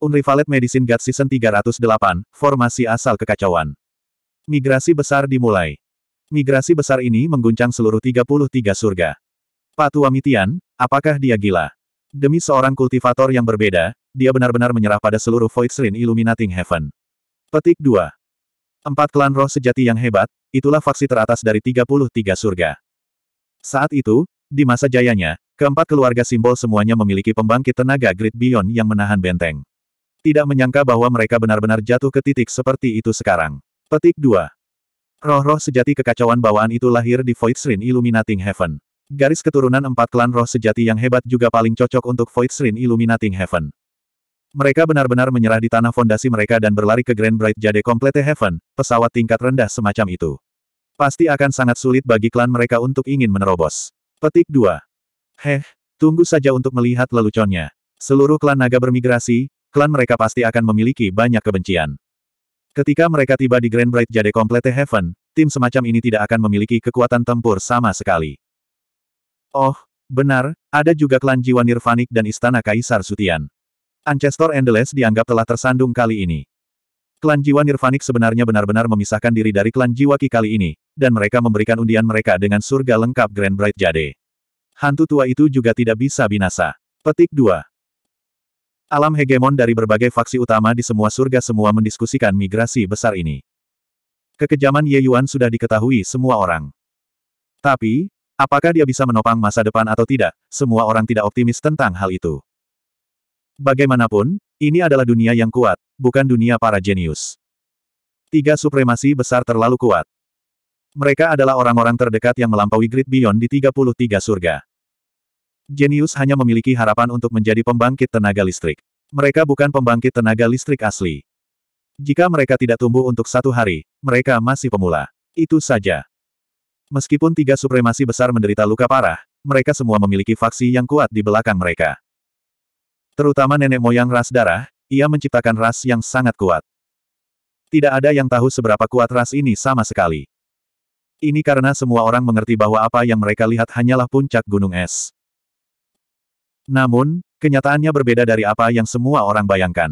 Unrivaled Medicine God Season 308, Formasi Asal Kekacauan. Migrasi besar dimulai. Migrasi besar ini mengguncang seluruh 33 surga. Patua Mitian, apakah dia gila? Demi seorang kultivator yang berbeda, dia benar-benar menyerah pada seluruh Void Voidsrin Illuminating Heaven. Petik 2. Empat klan roh sejati yang hebat, itulah faksi teratas dari 33 surga. Saat itu, di masa jayanya, keempat keluarga simbol semuanya memiliki pembangkit tenaga Great Beyond yang menahan benteng. Tidak menyangka bahwa mereka benar-benar jatuh ke titik seperti itu sekarang. Petik 2. Roh-roh sejati kekacauan bawaan itu lahir di Void Voidsrin Illuminating Heaven. Garis keturunan empat klan roh sejati yang hebat juga paling cocok untuk Void Voidsrin Illuminating Heaven. Mereka benar-benar menyerah di tanah fondasi mereka dan berlari ke Grand Bright Jade Complete Heaven, pesawat tingkat rendah semacam itu. Pasti akan sangat sulit bagi klan mereka untuk ingin menerobos. Petik 2. Heh, tunggu saja untuk melihat leluconnya. Seluruh klan naga bermigrasi, klan mereka pasti akan memiliki banyak kebencian. Ketika mereka tiba di Grand Bright Jade Complete Heaven, tim semacam ini tidak akan memiliki kekuatan tempur sama sekali. Oh, benar, ada juga klan jiwa nirvanik dan istana Kaisar Sutian. Ancestor Endless dianggap telah tersandung kali ini. Klan jiwa nirvanik sebenarnya benar-benar memisahkan diri dari klan jiwa Ki kali ini, dan mereka memberikan undian mereka dengan surga lengkap Grand Bright Jade. Hantu tua itu juga tidak bisa binasa. Petik 2. Alam hegemon dari berbagai faksi utama di semua surga semua mendiskusikan migrasi besar ini. Kekejaman Ye Yuan sudah diketahui semua orang. Tapi, apakah dia bisa menopang masa depan atau tidak, semua orang tidak optimis tentang hal itu. Bagaimanapun, ini adalah dunia yang kuat, bukan dunia para jenius. Tiga supremasi besar terlalu kuat. Mereka adalah orang-orang terdekat yang melampaui grid beyond di 33 surga. Genius hanya memiliki harapan untuk menjadi pembangkit tenaga listrik. Mereka bukan pembangkit tenaga listrik asli. Jika mereka tidak tumbuh untuk satu hari, mereka masih pemula. Itu saja. Meskipun tiga supremasi besar menderita luka parah, mereka semua memiliki faksi yang kuat di belakang mereka. Terutama nenek moyang ras darah, ia menciptakan ras yang sangat kuat. Tidak ada yang tahu seberapa kuat ras ini sama sekali. Ini karena semua orang mengerti bahwa apa yang mereka lihat hanyalah puncak gunung es. Namun, kenyataannya berbeda dari apa yang semua orang bayangkan.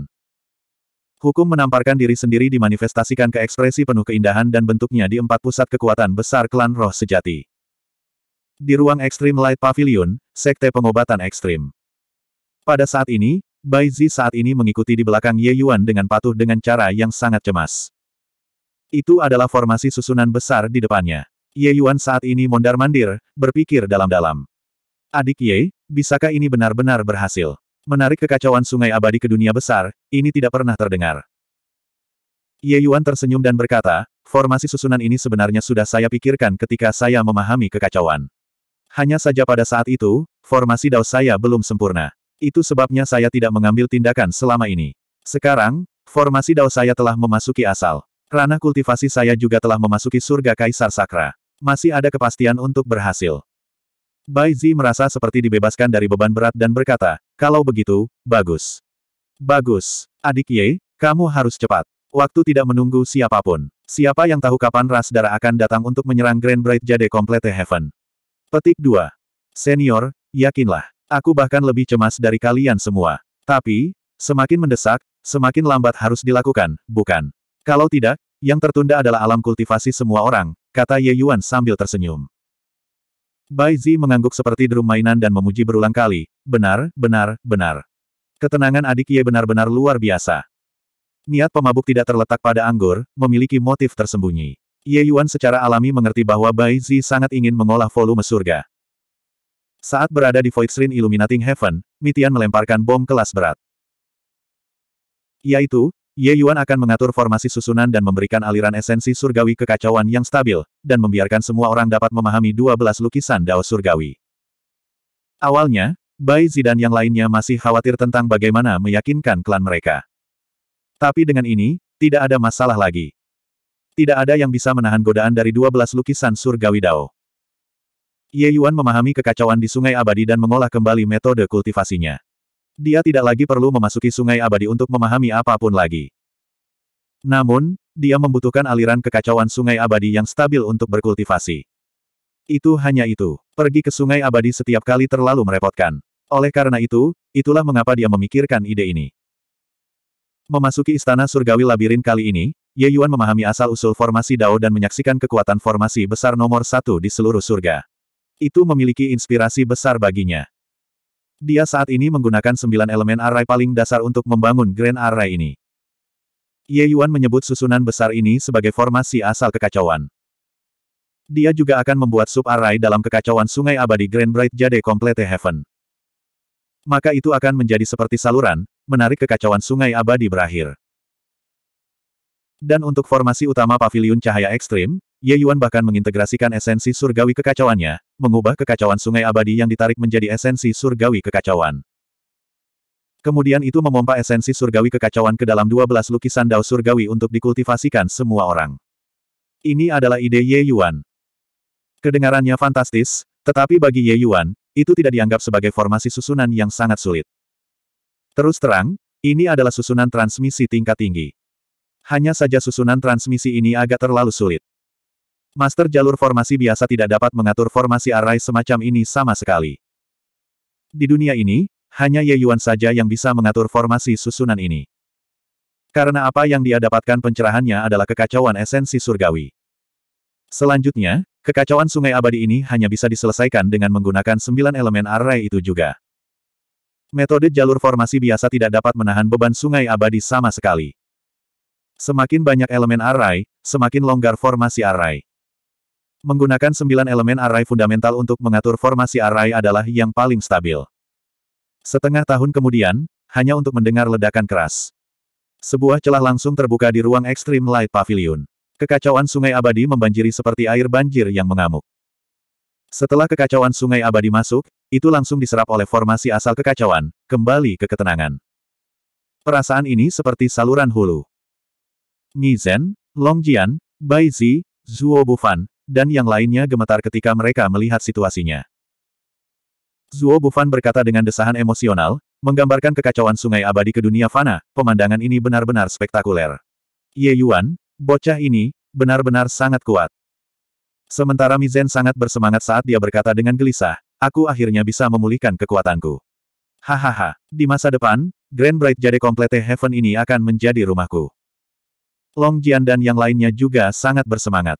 Hukum menamparkan diri sendiri dimanifestasikan ke ekspresi penuh keindahan dan bentuknya di empat pusat kekuatan besar klan roh sejati. Di ruang ekstrim Light Pavilion, Sekte Pengobatan Ekstrim. Pada saat ini, Bai Zi saat ini mengikuti di belakang Ye Yuan dengan patuh dengan cara yang sangat cemas. Itu adalah formasi susunan besar di depannya. Ye Yuan saat ini mondar-mandir, berpikir dalam-dalam. Adik Ye, Bisakah ini benar-benar berhasil? Menarik kekacauan sungai abadi ke dunia besar, ini tidak pernah terdengar. Ye Yuan tersenyum dan berkata, formasi susunan ini sebenarnya sudah saya pikirkan ketika saya memahami kekacauan. Hanya saja pada saat itu, formasi dao saya belum sempurna. Itu sebabnya saya tidak mengambil tindakan selama ini. Sekarang, formasi dao saya telah memasuki asal. Ranah kultivasi saya juga telah memasuki surga kaisar sakra. Masih ada kepastian untuk berhasil. Bai Zi merasa seperti dibebaskan dari beban berat dan berkata, kalau begitu, bagus. Bagus. Adik Ye, kamu harus cepat. Waktu tidak menunggu siapapun. Siapa yang tahu kapan ras darah akan datang untuk menyerang Grand Bright Jade Complete Heaven. Petik 2. Senior, yakinlah. Aku bahkan lebih cemas dari kalian semua. Tapi, semakin mendesak, semakin lambat harus dilakukan, bukan? Kalau tidak, yang tertunda adalah alam kultivasi semua orang, kata Ye Yuan sambil tersenyum. Bai Zi mengangguk seperti drum mainan dan memuji berulang kali, benar, benar, benar. Ketenangan adik Ye benar-benar luar biasa. Niat pemabuk tidak terletak pada anggur, memiliki motif tersembunyi. Ye Yuan secara alami mengerti bahwa Bai Zi sangat ingin mengolah volume surga. Saat berada di Void Shrine Illuminating Heaven, Mitian melemparkan bom kelas berat. Yaitu, Ye Yuan akan mengatur formasi susunan dan memberikan aliran esensi surgawi kekacauan yang stabil, dan membiarkan semua orang dapat memahami 12 lukisan Dao surgawi. Awalnya, Bai Zidan yang lainnya masih khawatir tentang bagaimana meyakinkan klan mereka. Tapi dengan ini, tidak ada masalah lagi. Tidak ada yang bisa menahan godaan dari 12 lukisan surgawi Dao. Ye Yuan memahami kekacauan di Sungai Abadi dan mengolah kembali metode kultivasinya. Dia tidak lagi perlu memasuki sungai abadi untuk memahami apapun lagi. Namun, dia membutuhkan aliran kekacauan sungai abadi yang stabil untuk berkultivasi. Itu hanya itu. Pergi ke sungai abadi setiap kali terlalu merepotkan. Oleh karena itu, itulah mengapa dia memikirkan ide ini. Memasuki istana surgawi labirin kali ini, Ye Yuan memahami asal-usul formasi Dao dan menyaksikan kekuatan formasi besar nomor satu di seluruh surga. Itu memiliki inspirasi besar baginya. Dia saat ini menggunakan sembilan elemen array paling dasar untuk membangun Grand Array ini. Ye Yuan menyebut susunan besar ini sebagai formasi asal kekacauan. Dia juga akan membuat sub-array dalam kekacauan sungai abadi Grand Bright Jade Complete Heaven. Maka itu akan menjadi seperti saluran, menarik kekacauan sungai abadi berakhir. Dan untuk formasi utama Paviliun Cahaya Ekstrim, Ye Yuan bahkan mengintegrasikan esensi surgawi kekacauannya, mengubah kekacauan sungai abadi yang ditarik menjadi esensi surgawi kekacauan. Kemudian itu memompa esensi surgawi kekacauan ke dalam 12 lukisan dao surgawi untuk dikultivasikan semua orang. Ini adalah ide Ye Yuan. Kedengarannya fantastis, tetapi bagi Ye Yuan, itu tidak dianggap sebagai formasi susunan yang sangat sulit. Terus terang, ini adalah susunan transmisi tingkat tinggi. Hanya saja susunan transmisi ini agak terlalu sulit. Master jalur formasi biasa tidak dapat mengatur formasi array semacam ini sama sekali. Di dunia ini, hanya Ye Yuan saja yang bisa mengatur formasi susunan ini. Karena apa yang dia dapatkan pencerahannya adalah kekacauan esensi surgawi. Selanjutnya, kekacauan sungai abadi ini hanya bisa diselesaikan dengan menggunakan sembilan elemen array itu juga. Metode jalur formasi biasa tidak dapat menahan beban sungai abadi sama sekali. Semakin banyak elemen array, semakin longgar formasi array. Menggunakan sembilan elemen array fundamental untuk mengatur formasi array adalah yang paling stabil. Setengah tahun kemudian, hanya untuk mendengar ledakan keras. Sebuah celah langsung terbuka di ruang ekstrim Light Pavilion. Kekacauan sungai abadi membanjiri seperti air banjir yang mengamuk. Setelah kekacauan sungai abadi masuk, itu langsung diserap oleh formasi asal kekacauan, kembali ke ketenangan. Perasaan ini seperti saluran hulu. Mizen, Longjian, Baizi, Zhuo Bufan, dan yang lainnya gemetar ketika mereka melihat situasinya. Zuo Bufan berkata dengan desahan emosional, menggambarkan kekacauan sungai abadi ke dunia fana, pemandangan ini benar-benar spektakuler. Ye Yuan, bocah ini, benar-benar sangat kuat. Sementara Mizen sangat bersemangat saat dia berkata dengan gelisah, aku akhirnya bisa memulihkan kekuatanku. Hahaha, di masa depan, Grand Bright Jade Complete Heaven ini akan menjadi rumahku. Long Jian dan yang lainnya juga sangat bersemangat.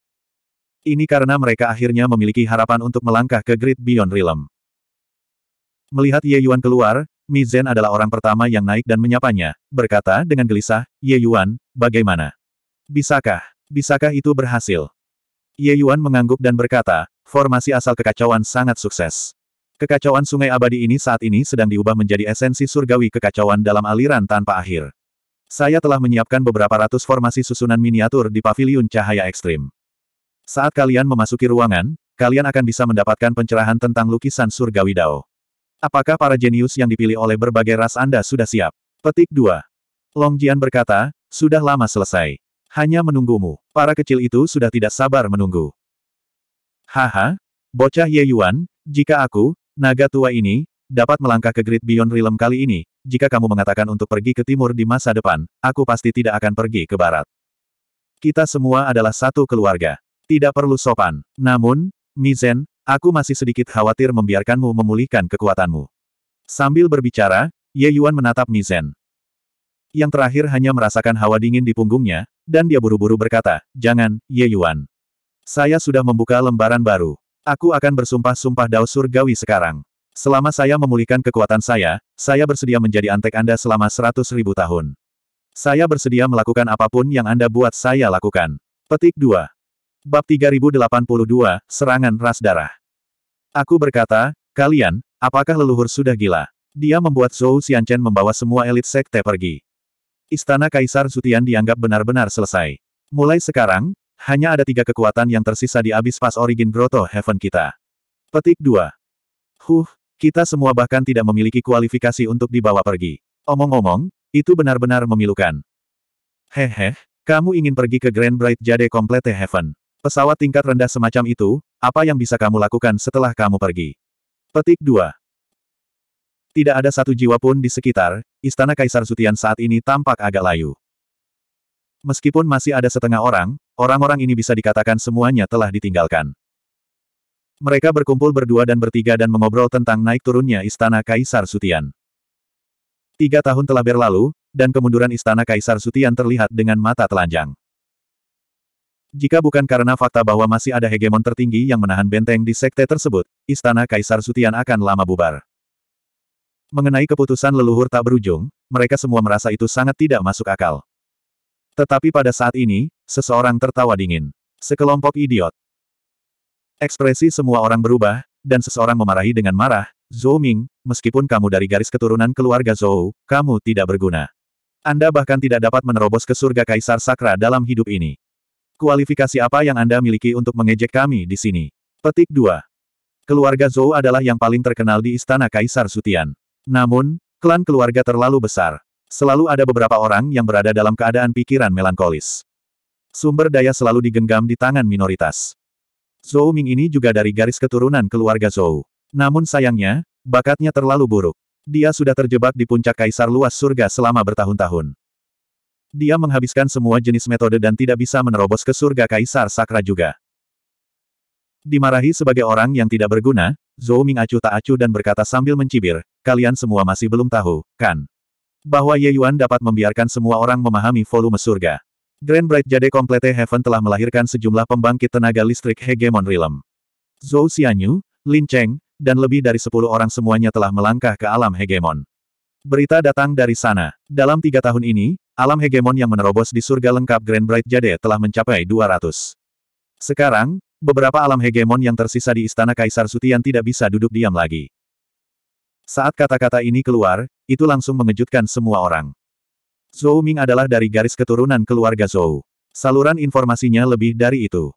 Ini karena mereka akhirnya memiliki harapan untuk melangkah ke Great Beyond Realm. Melihat Ye Yuan keluar, Mi Zhen adalah orang pertama yang naik dan menyapanya, berkata dengan gelisah, Ye Yuan, bagaimana? Bisakah? Bisakah itu berhasil? Ye Yuan mengangguk dan berkata, formasi asal kekacauan sangat sukses. Kekacauan sungai abadi ini saat ini sedang diubah menjadi esensi surgawi kekacauan dalam aliran tanpa akhir. Saya telah menyiapkan beberapa ratus formasi susunan miniatur di paviliun cahaya ekstrim. Saat kalian memasuki ruangan, kalian akan bisa mendapatkan pencerahan tentang lukisan surgawi Dao. Apakah para jenius yang dipilih oleh berbagai ras Anda sudah siap? Petik 2. Long Jian berkata, sudah lama selesai. Hanya menunggumu. Para kecil itu sudah tidak sabar menunggu. Haha, bocah Ye Yuan, jika aku, naga tua ini, dapat melangkah ke Great Beyond Realm kali ini, jika kamu mengatakan untuk pergi ke timur di masa depan, aku pasti tidak akan pergi ke barat. Kita semua adalah satu keluarga. Tidak perlu sopan. Namun, Mizen, aku masih sedikit khawatir membiarkanmu memulihkan kekuatanmu. Sambil berbicara, Ye Yuan menatap Mizen. Yang terakhir hanya merasakan hawa dingin di punggungnya, dan dia buru-buru berkata, Jangan, Ye Yuan. Saya sudah membuka lembaran baru. Aku akan bersumpah-sumpah Dao Surgawi sekarang. Selama saya memulihkan kekuatan saya, saya bersedia menjadi antek Anda selama seratus ribu tahun. Saya bersedia melakukan apapun yang Anda buat saya lakukan. Petik 2. Bab 3082, Serangan Ras Darah. Aku berkata, kalian, apakah leluhur sudah gila? Dia membuat Zhou Xianchen membawa semua elit sekte pergi. Istana Kaisar Zutian dianggap benar-benar selesai. Mulai sekarang, hanya ada tiga kekuatan yang tersisa di abis pas origin Grotto Heaven kita. Petik 2. Huh, kita semua bahkan tidak memiliki kualifikasi untuk dibawa pergi. Omong-omong, itu benar-benar memilukan. Hehe, kamu ingin pergi ke Grand Bright Jade Complete Heaven. Pesawat tingkat rendah semacam itu, apa yang bisa kamu lakukan setelah kamu pergi? Petik 2. Tidak ada satu jiwa pun di sekitar, istana Kaisar Sutian saat ini tampak agak layu. Meskipun masih ada setengah orang, orang-orang ini bisa dikatakan semuanya telah ditinggalkan. Mereka berkumpul berdua dan bertiga dan mengobrol tentang naik turunnya istana Kaisar Sutian. Tiga tahun telah berlalu, dan kemunduran istana Kaisar Sutian terlihat dengan mata telanjang. Jika bukan karena fakta bahwa masih ada hegemon tertinggi yang menahan benteng di sekte tersebut, istana Kaisar Sutian akan lama bubar. Mengenai keputusan leluhur tak berujung, mereka semua merasa itu sangat tidak masuk akal. Tetapi pada saat ini, seseorang tertawa dingin. Sekelompok idiot. Ekspresi semua orang berubah, dan seseorang memarahi dengan marah, Zhou Ming, meskipun kamu dari garis keturunan keluarga Zhou, kamu tidak berguna. Anda bahkan tidak dapat menerobos ke surga Kaisar Sakra dalam hidup ini. Kualifikasi apa yang Anda miliki untuk mengejek kami di sini? Petik 2. Keluarga Zhou adalah yang paling terkenal di Istana Kaisar Sutian. Namun, klan keluarga terlalu besar. Selalu ada beberapa orang yang berada dalam keadaan pikiran melankolis. Sumber daya selalu digenggam di tangan minoritas. Zhou Ming ini juga dari garis keturunan keluarga Zhou. Namun sayangnya, bakatnya terlalu buruk. Dia sudah terjebak di puncak kaisar luas surga selama bertahun-tahun. Dia menghabiskan semua jenis metode dan tidak bisa menerobos ke surga Kaisar Sakra juga. Dimarahi sebagai orang yang tidak berguna, Zhou Ming acuh tak acuh dan berkata sambil mencibir, kalian semua masih belum tahu, kan? Bahwa Ye Yuan dapat membiarkan semua orang memahami volume surga. Grand Bright Jade Complete Heaven telah melahirkan sejumlah pembangkit tenaga listrik hegemon realm. Zhou Xianyu, Lin Cheng, dan lebih dari sepuluh orang semuanya telah melangkah ke alam hegemon. Berita datang dari sana. Dalam tiga tahun ini, alam hegemon yang menerobos di surga lengkap Grand Bright Jade telah mencapai 200. Sekarang, beberapa alam hegemon yang tersisa di Istana Kaisar Sutian tidak bisa duduk diam lagi. Saat kata-kata ini keluar, itu langsung mengejutkan semua orang. Zhou Ming adalah dari garis keturunan keluarga Zhou. Saluran informasinya lebih dari itu.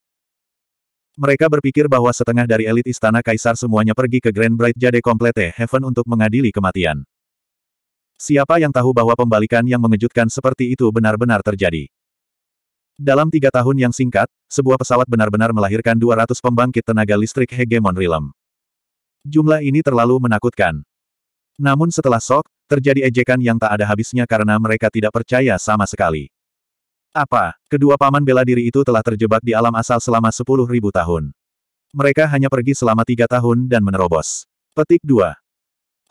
Mereka berpikir bahwa setengah dari elit istana kaisar semuanya pergi ke Grand Bright Jade Complete Heaven untuk mengadili kematian. Siapa yang tahu bahwa pembalikan yang mengejutkan seperti itu benar-benar terjadi? Dalam tiga tahun yang singkat, sebuah pesawat benar-benar melahirkan 200 pembangkit tenaga listrik hegemon Rilem. Jumlah ini terlalu menakutkan. Namun setelah sok, terjadi ejekan yang tak ada habisnya karena mereka tidak percaya sama sekali. Apa, kedua paman bela diri itu telah terjebak di alam asal selama 10.000 tahun. Mereka hanya pergi selama tiga tahun dan menerobos. Petik 2.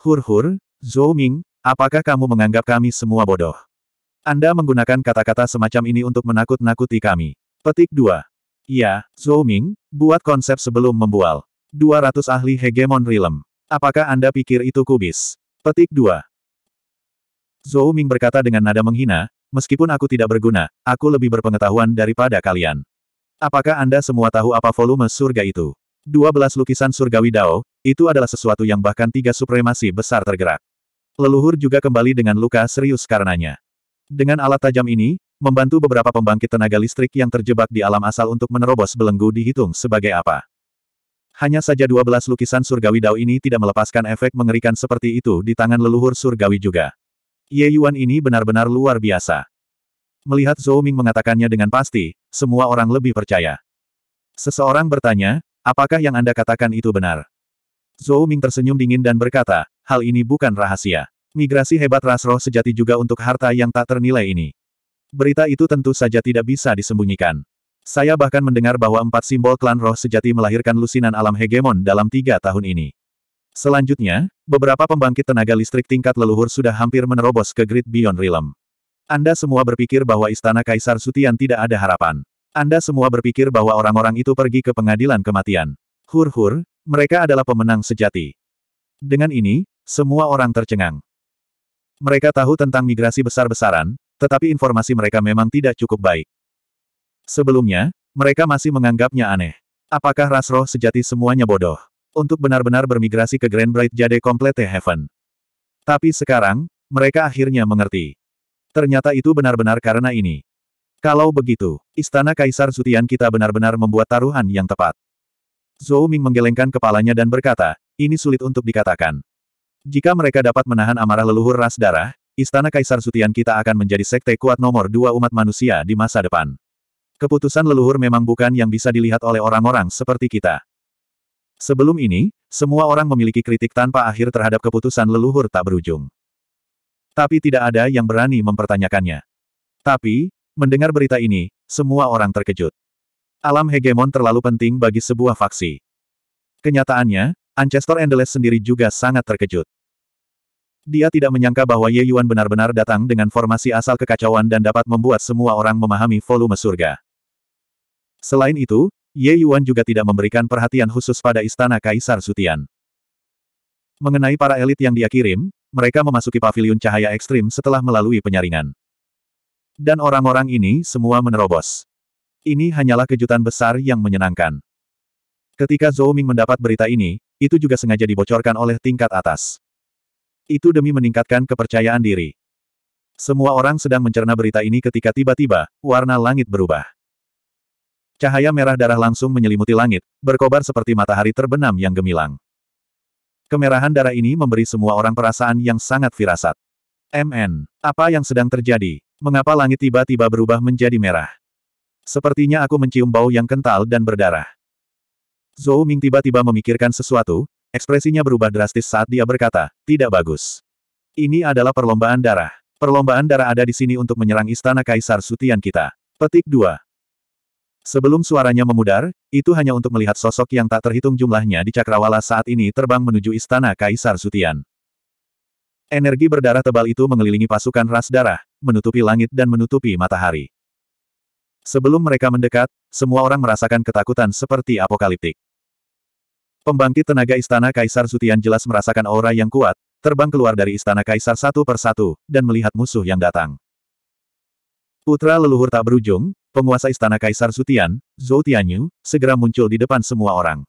Hur-hur, Zhou Ming, Apakah kamu menganggap kami semua bodoh? Anda menggunakan kata-kata semacam ini untuk menakut-nakuti kami. Petik 2. Ya, Zhou Ming, buat konsep sebelum membual. 200 ahli hegemon rilem. Apakah Anda pikir itu kubis? Petik 2. Zhou Ming berkata dengan nada menghina, meskipun aku tidak berguna, aku lebih berpengetahuan daripada kalian. Apakah Anda semua tahu apa volume surga itu? 12 lukisan surgawi Dao, itu adalah sesuatu yang bahkan tiga supremasi besar tergerak leluhur juga kembali dengan luka serius karenanya. Dengan alat tajam ini, membantu beberapa pembangkit tenaga listrik yang terjebak di alam asal untuk menerobos belenggu dihitung sebagai apa. Hanya saja 12 lukisan surgawi Dao ini tidak melepaskan efek mengerikan seperti itu di tangan leluhur surgawi juga. Ye Yuan ini benar-benar luar biasa. Melihat Zhou Ming mengatakannya dengan pasti, semua orang lebih percaya. Seseorang bertanya, apakah yang Anda katakan itu benar? Zhou Ming tersenyum dingin dan berkata, hal ini bukan rahasia. Migrasi hebat ras roh sejati juga untuk harta yang tak ternilai ini. Berita itu tentu saja tidak bisa disembunyikan. Saya bahkan mendengar bahwa empat simbol klan roh sejati melahirkan lusinan alam hegemon dalam tiga tahun ini. Selanjutnya, beberapa pembangkit tenaga listrik tingkat leluhur sudah hampir menerobos ke grid Beyond Realm. Anda semua berpikir bahwa Istana Kaisar Sutian tidak ada harapan. Anda semua berpikir bahwa orang-orang itu pergi ke pengadilan kematian. Hur-hur, mereka adalah pemenang sejati. Dengan ini, semua orang tercengang. Mereka tahu tentang migrasi besar-besaran, tetapi informasi mereka memang tidak cukup baik. Sebelumnya, mereka masih menganggapnya aneh. Apakah ras roh sejati semuanya bodoh? Untuk benar-benar bermigrasi ke Grand Bright Jade Complete Heaven. Tapi sekarang, mereka akhirnya mengerti. Ternyata itu benar-benar karena ini. Kalau begitu, Istana Kaisar Zutian kita benar-benar membuat taruhan yang tepat. Zhou Ming menggelengkan kepalanya dan berkata, ini sulit untuk dikatakan. Jika mereka dapat menahan amarah leluhur ras darah, Istana Kaisar Sutian kita akan menjadi sekte kuat nomor dua umat manusia di masa depan. Keputusan leluhur memang bukan yang bisa dilihat oleh orang-orang seperti kita. Sebelum ini, semua orang memiliki kritik tanpa akhir terhadap keputusan leluhur tak berujung. Tapi tidak ada yang berani mempertanyakannya. Tapi, mendengar berita ini, semua orang terkejut. Alam hegemon terlalu penting bagi sebuah faksi. Kenyataannya, Ancestor Endless sendiri juga sangat terkejut. Dia tidak menyangka bahwa Ye Yuan benar-benar datang dengan formasi asal kekacauan dan dapat membuat semua orang memahami volume surga. Selain itu, Ye Yuan juga tidak memberikan perhatian khusus pada istana Kaisar Sutian. Mengenai para elit yang dia kirim, mereka memasuki paviliun cahaya ekstrim setelah melalui penyaringan. Dan orang-orang ini semua menerobos. Ini hanyalah kejutan besar yang menyenangkan. Ketika Zhou Ming mendapat berita ini, itu juga sengaja dibocorkan oleh tingkat atas. Itu demi meningkatkan kepercayaan diri. Semua orang sedang mencerna berita ini ketika tiba-tiba, warna langit berubah. Cahaya merah darah langsung menyelimuti langit, berkobar seperti matahari terbenam yang gemilang. Kemerahan darah ini memberi semua orang perasaan yang sangat firasat. MN, apa yang sedang terjadi? Mengapa langit tiba-tiba berubah menjadi merah? Sepertinya aku mencium bau yang kental dan berdarah. Zhou Ming tiba-tiba memikirkan sesuatu, ekspresinya berubah drastis saat dia berkata, tidak bagus. Ini adalah perlombaan darah. Perlombaan darah ada di sini untuk menyerang istana Kaisar Sutian kita. Petik 2. Sebelum suaranya memudar, itu hanya untuk melihat sosok yang tak terhitung jumlahnya di Cakrawala saat ini terbang menuju istana Kaisar Sutian. Energi berdarah tebal itu mengelilingi pasukan ras darah, menutupi langit dan menutupi matahari. Sebelum mereka mendekat, semua orang merasakan ketakutan seperti apokaliptik. Pembangkit tenaga istana Kaisar Zutian jelas merasakan aura yang kuat, terbang keluar dari istana Kaisar satu persatu, dan melihat musuh yang datang. Putra leluhur tak berujung, penguasa istana Kaisar Zutian, Zhou Tianyu, segera muncul di depan semua orang.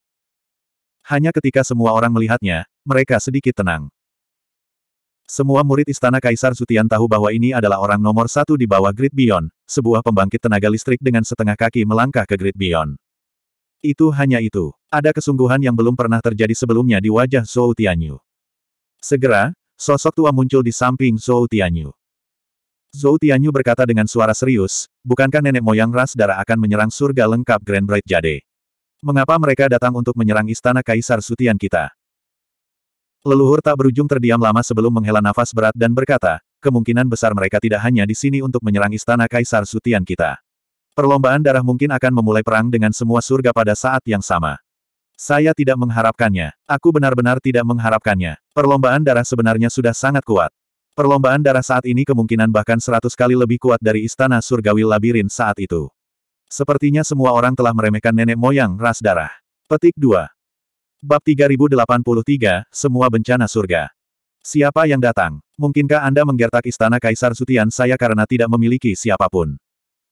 Hanya ketika semua orang melihatnya, mereka sedikit tenang. Semua murid Istana Kaisar Zutian tahu bahwa ini adalah orang nomor satu di bawah Grid Beyond, sebuah pembangkit tenaga listrik dengan setengah kaki melangkah ke Grid Beyond. Itu hanya itu. Ada kesungguhan yang belum pernah terjadi sebelumnya di wajah Zhou Tianyu. Segera, sosok tua muncul di samping Zhou Tianyu. Zhou Tianyu berkata dengan suara serius, bukankah nenek moyang ras darah akan menyerang surga lengkap Grand Bright Jade? Mengapa mereka datang untuk menyerang istana Kaisar Sutian kita? Leluhur tak berujung terdiam lama sebelum menghela nafas berat dan berkata, kemungkinan besar mereka tidak hanya di sini untuk menyerang istana Kaisar Sutian kita. Perlombaan darah mungkin akan memulai perang dengan semua surga pada saat yang sama. Saya tidak mengharapkannya. Aku benar-benar tidak mengharapkannya. Perlombaan darah sebenarnya sudah sangat kuat. Perlombaan darah saat ini kemungkinan bahkan seratus kali lebih kuat dari istana surgawi labirin saat itu. Sepertinya semua orang telah meremehkan nenek moyang ras darah. Petik 2. Bab 3083, Semua Bencana Surga. Siapa yang datang? Mungkinkah Anda menggertak istana Kaisar Sutian saya karena tidak memiliki siapapun?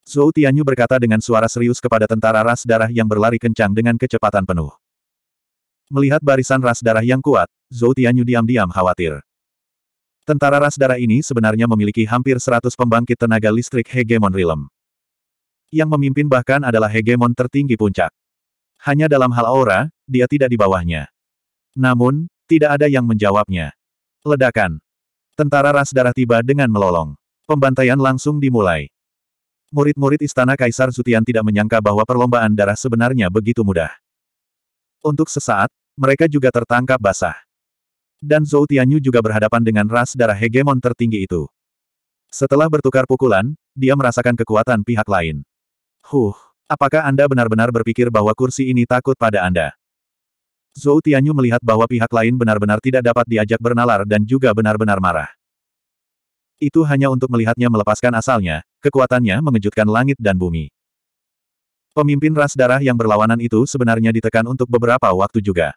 Zhou Tianyu berkata dengan suara serius kepada tentara ras darah yang berlari kencang dengan kecepatan penuh. Melihat barisan ras darah yang kuat, Zhou Tianyu diam-diam khawatir. Tentara ras darah ini sebenarnya memiliki hampir 100 pembangkit tenaga listrik hegemon realm. Yang memimpin bahkan adalah hegemon tertinggi puncak. Hanya dalam hal aura, dia tidak di bawahnya. Namun, tidak ada yang menjawabnya. Ledakan. Tentara ras darah tiba dengan melolong. Pembantaian langsung dimulai. Murid-murid istana Kaisar Zutian tidak menyangka bahwa perlombaan darah sebenarnya begitu mudah. Untuk sesaat, mereka juga tertangkap basah. Dan Zhou Tianyu juga berhadapan dengan ras darah hegemon tertinggi itu. Setelah bertukar pukulan, dia merasakan kekuatan pihak lain. Huh. Apakah Anda benar-benar berpikir bahwa kursi ini takut pada Anda? Zhou Tianyu melihat bahwa pihak lain benar-benar tidak dapat diajak bernalar dan juga benar-benar marah. Itu hanya untuk melihatnya melepaskan asalnya, kekuatannya mengejutkan langit dan bumi. Pemimpin ras darah yang berlawanan itu sebenarnya ditekan untuk beberapa waktu juga.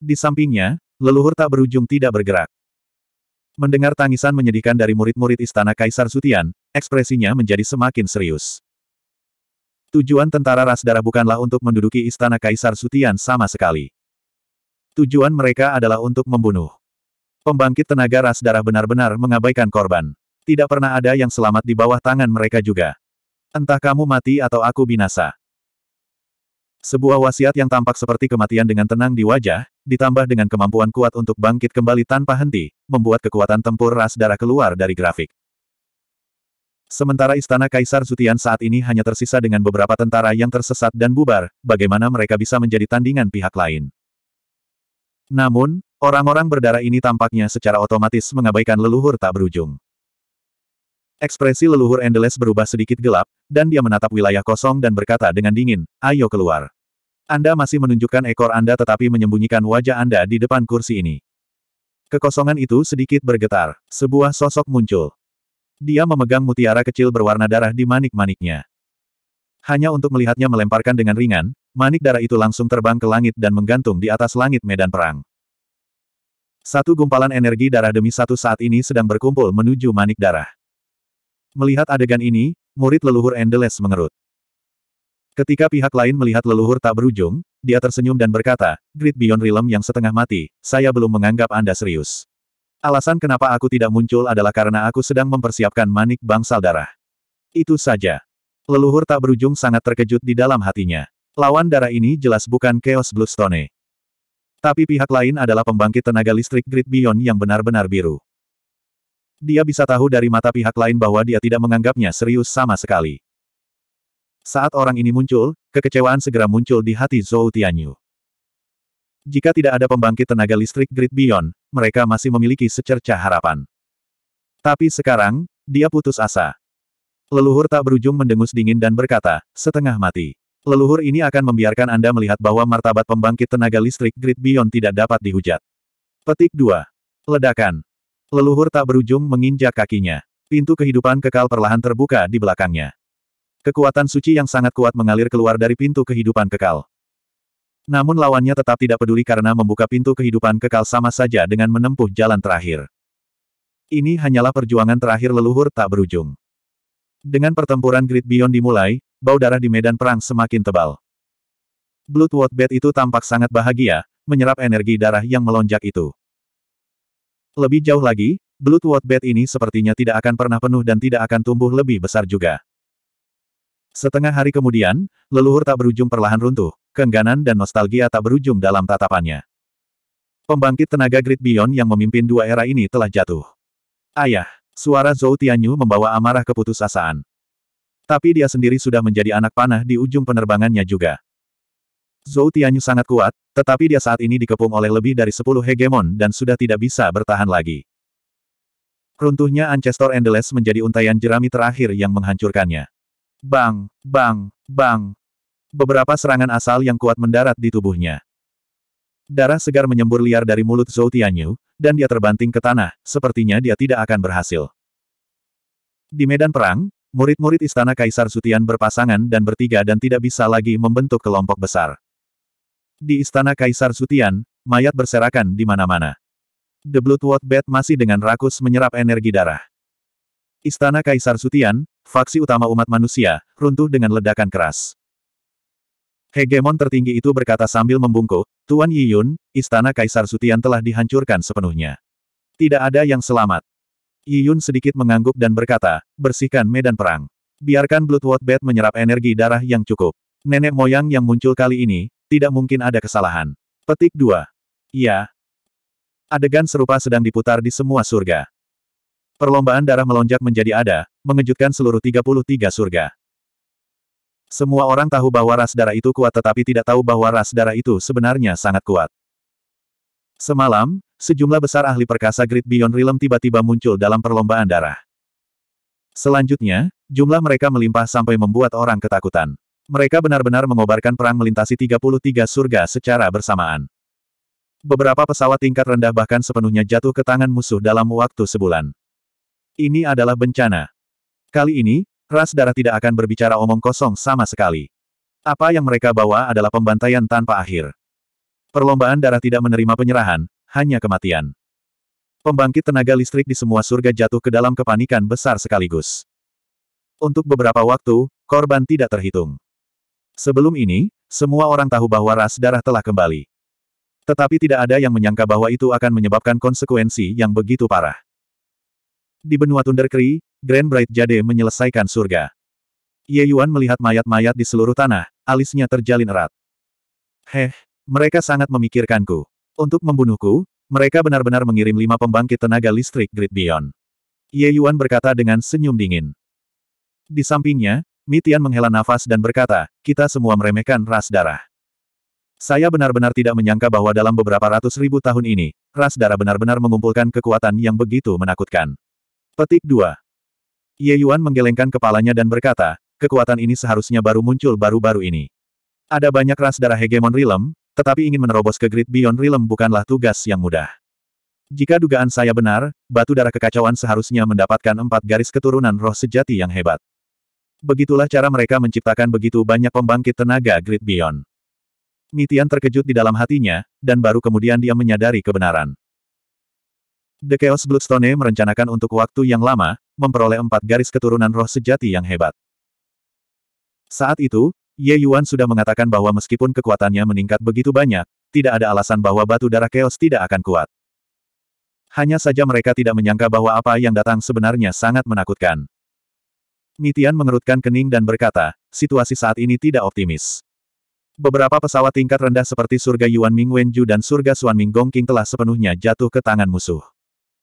Di sampingnya, leluhur tak berujung tidak bergerak. Mendengar tangisan menyedihkan dari murid-murid istana Kaisar Sutian, ekspresinya menjadi semakin serius. Tujuan tentara ras darah bukanlah untuk menduduki istana Kaisar Sutian sama sekali. Tujuan mereka adalah untuk membunuh. Pembangkit tenaga ras darah benar-benar mengabaikan korban. Tidak pernah ada yang selamat di bawah tangan mereka juga. Entah kamu mati atau aku binasa. Sebuah wasiat yang tampak seperti kematian dengan tenang di wajah, ditambah dengan kemampuan kuat untuk bangkit kembali tanpa henti, membuat kekuatan tempur ras darah keluar dari grafik. Sementara istana Kaisar Zutian saat ini hanya tersisa dengan beberapa tentara yang tersesat dan bubar, bagaimana mereka bisa menjadi tandingan pihak lain. Namun, orang-orang berdarah ini tampaknya secara otomatis mengabaikan leluhur tak berujung. Ekspresi leluhur endless berubah sedikit gelap, dan dia menatap wilayah kosong dan berkata dengan dingin, ayo keluar. Anda masih menunjukkan ekor Anda tetapi menyembunyikan wajah Anda di depan kursi ini. Kekosongan itu sedikit bergetar. Sebuah sosok muncul. Dia memegang mutiara kecil berwarna darah di manik-maniknya. Hanya untuk melihatnya melemparkan dengan ringan, manik darah itu langsung terbang ke langit dan menggantung di atas langit medan perang. Satu gumpalan energi darah demi satu saat ini sedang berkumpul menuju manik darah. Melihat adegan ini, murid leluhur Endeles mengerut. Ketika pihak lain melihat leluhur tak berujung, dia tersenyum dan berkata, Great Beyond Realm yang setengah mati, saya belum menganggap Anda serius. Alasan kenapa aku tidak muncul adalah karena aku sedang mempersiapkan manik bangsal darah. Itu saja. Leluhur tak berujung sangat terkejut di dalam hatinya. Lawan darah ini jelas bukan Chaos Bluestone. Tapi pihak lain adalah pembangkit tenaga listrik Grid Beyond yang benar-benar biru. Dia bisa tahu dari mata pihak lain bahwa dia tidak menganggapnya serius sama sekali. Saat orang ini muncul, kekecewaan segera muncul di hati Zhou Tianyu. Jika tidak ada pembangkit tenaga listrik Grid Beyond, mereka masih memiliki secerca harapan. Tapi sekarang, dia putus asa. Leluhur tak berujung mendengus dingin dan berkata, setengah mati. Leluhur ini akan membiarkan Anda melihat bahwa martabat pembangkit tenaga listrik Grid Beyond tidak dapat dihujat. Petik 2. Ledakan. Leluhur tak berujung menginjak kakinya. Pintu kehidupan kekal perlahan terbuka di belakangnya. Kekuatan suci yang sangat kuat mengalir keluar dari pintu kehidupan kekal. Namun lawannya tetap tidak peduli karena membuka pintu kehidupan kekal sama saja dengan menempuh jalan terakhir. Ini hanyalah perjuangan terakhir leluhur tak berujung. Dengan pertempuran Great Beyond dimulai, bau darah di medan perang semakin tebal. Bloodwood Bat itu tampak sangat bahagia, menyerap energi darah yang melonjak itu. Lebih jauh lagi, Bloodwood Bat ini sepertinya tidak akan pernah penuh dan tidak akan tumbuh lebih besar juga. Setengah hari kemudian, leluhur tak berujung perlahan runtuh, keengganan dan nostalgia tak berujung dalam tatapannya. Pembangkit tenaga Great Beyond yang memimpin dua era ini telah jatuh. Ayah, suara Zhou Tianyu membawa amarah keputusasaan. Tapi dia sendiri sudah menjadi anak panah di ujung penerbangannya juga. Zhou Tianyu sangat kuat, tetapi dia saat ini dikepung oleh lebih dari sepuluh hegemon dan sudah tidak bisa bertahan lagi. Runtuhnya Ancestor Endless menjadi untayan jerami terakhir yang menghancurkannya. Bang, bang, bang. Beberapa serangan asal yang kuat mendarat di tubuhnya. Darah segar menyembur liar dari mulut Zhou Tianyu, dan dia terbanting ke tanah, sepertinya dia tidak akan berhasil. Di medan perang, murid-murid istana Kaisar Sutian berpasangan dan bertiga dan tidak bisa lagi membentuk kelompok besar. Di istana Kaisar Sutian, mayat berserakan di mana-mana. The Bloodwood Bat masih dengan rakus menyerap energi darah. Istana Kaisar Sutian, faksi utama umat manusia, runtuh dengan ledakan keras. Hegemon tertinggi itu berkata sambil membungkuk, Tuan Yi Yun, istana Kaisar Sutian telah dihancurkan sepenuhnya. Tidak ada yang selamat. Yi Yun sedikit mengangguk dan berkata, bersihkan medan perang. Biarkan Bloodwood Bed menyerap energi darah yang cukup. Nenek moyang yang muncul kali ini, tidak mungkin ada kesalahan. Petik 2. Ya. Adegan serupa sedang diputar di semua surga. Perlombaan darah melonjak menjadi ada, mengejutkan seluruh 33 surga. Semua orang tahu bahwa ras darah itu kuat tetapi tidak tahu bahwa ras darah itu sebenarnya sangat kuat. Semalam, sejumlah besar ahli perkasa Great Beyond Realm tiba-tiba muncul dalam perlombaan darah. Selanjutnya, jumlah mereka melimpah sampai membuat orang ketakutan. Mereka benar-benar mengobarkan perang melintasi 33 surga secara bersamaan. Beberapa pesawat tingkat rendah bahkan sepenuhnya jatuh ke tangan musuh dalam waktu sebulan. Ini adalah bencana. Kali ini, ras darah tidak akan berbicara omong kosong sama sekali. Apa yang mereka bawa adalah pembantaian tanpa akhir. Perlombaan darah tidak menerima penyerahan, hanya kematian. Pembangkit tenaga listrik di semua surga jatuh ke dalam kepanikan besar sekaligus. Untuk beberapa waktu, korban tidak terhitung. Sebelum ini, semua orang tahu bahwa ras darah telah kembali. Tetapi tidak ada yang menyangka bahwa itu akan menyebabkan konsekuensi yang begitu parah. Di benua Tundercree, Grand Bright Jade menyelesaikan surga. Ye Yuan melihat mayat-mayat di seluruh tanah, alisnya terjalin erat. Heh, mereka sangat memikirkanku. Untuk membunuhku, mereka benar-benar mengirim lima pembangkit tenaga listrik Great Beyond. Ye Yuan berkata dengan senyum dingin. Di sampingnya, Mitian menghela nafas dan berkata, kita semua meremehkan ras darah. Saya benar-benar tidak menyangka bahwa dalam beberapa ratus ribu tahun ini, ras darah benar-benar mengumpulkan kekuatan yang begitu menakutkan. Petik 2. Ye Yuan menggelengkan kepalanya dan berkata, kekuatan ini seharusnya baru muncul baru-baru ini. Ada banyak ras darah hegemon Rilem, tetapi ingin menerobos ke Grid Beyond Rilem bukanlah tugas yang mudah. Jika dugaan saya benar, batu darah kekacauan seharusnya mendapatkan empat garis keturunan roh sejati yang hebat. Begitulah cara mereka menciptakan begitu banyak pembangkit tenaga Grid Beyond. Mitian terkejut di dalam hatinya, dan baru kemudian dia menyadari kebenaran. The Chaos Bloodstone merencanakan untuk waktu yang lama, memperoleh empat garis keturunan roh sejati yang hebat. Saat itu, Ye Yuan sudah mengatakan bahwa meskipun kekuatannya meningkat begitu banyak, tidak ada alasan bahwa batu darah Chaos tidak akan kuat. Hanya saja mereka tidak menyangka bahwa apa yang datang sebenarnya sangat menakutkan. Mitian mengerutkan kening dan berkata, situasi saat ini tidak optimis. Beberapa pesawat tingkat rendah seperti surga Yuan Ming Mingwenju dan surga Suan King telah sepenuhnya jatuh ke tangan musuh.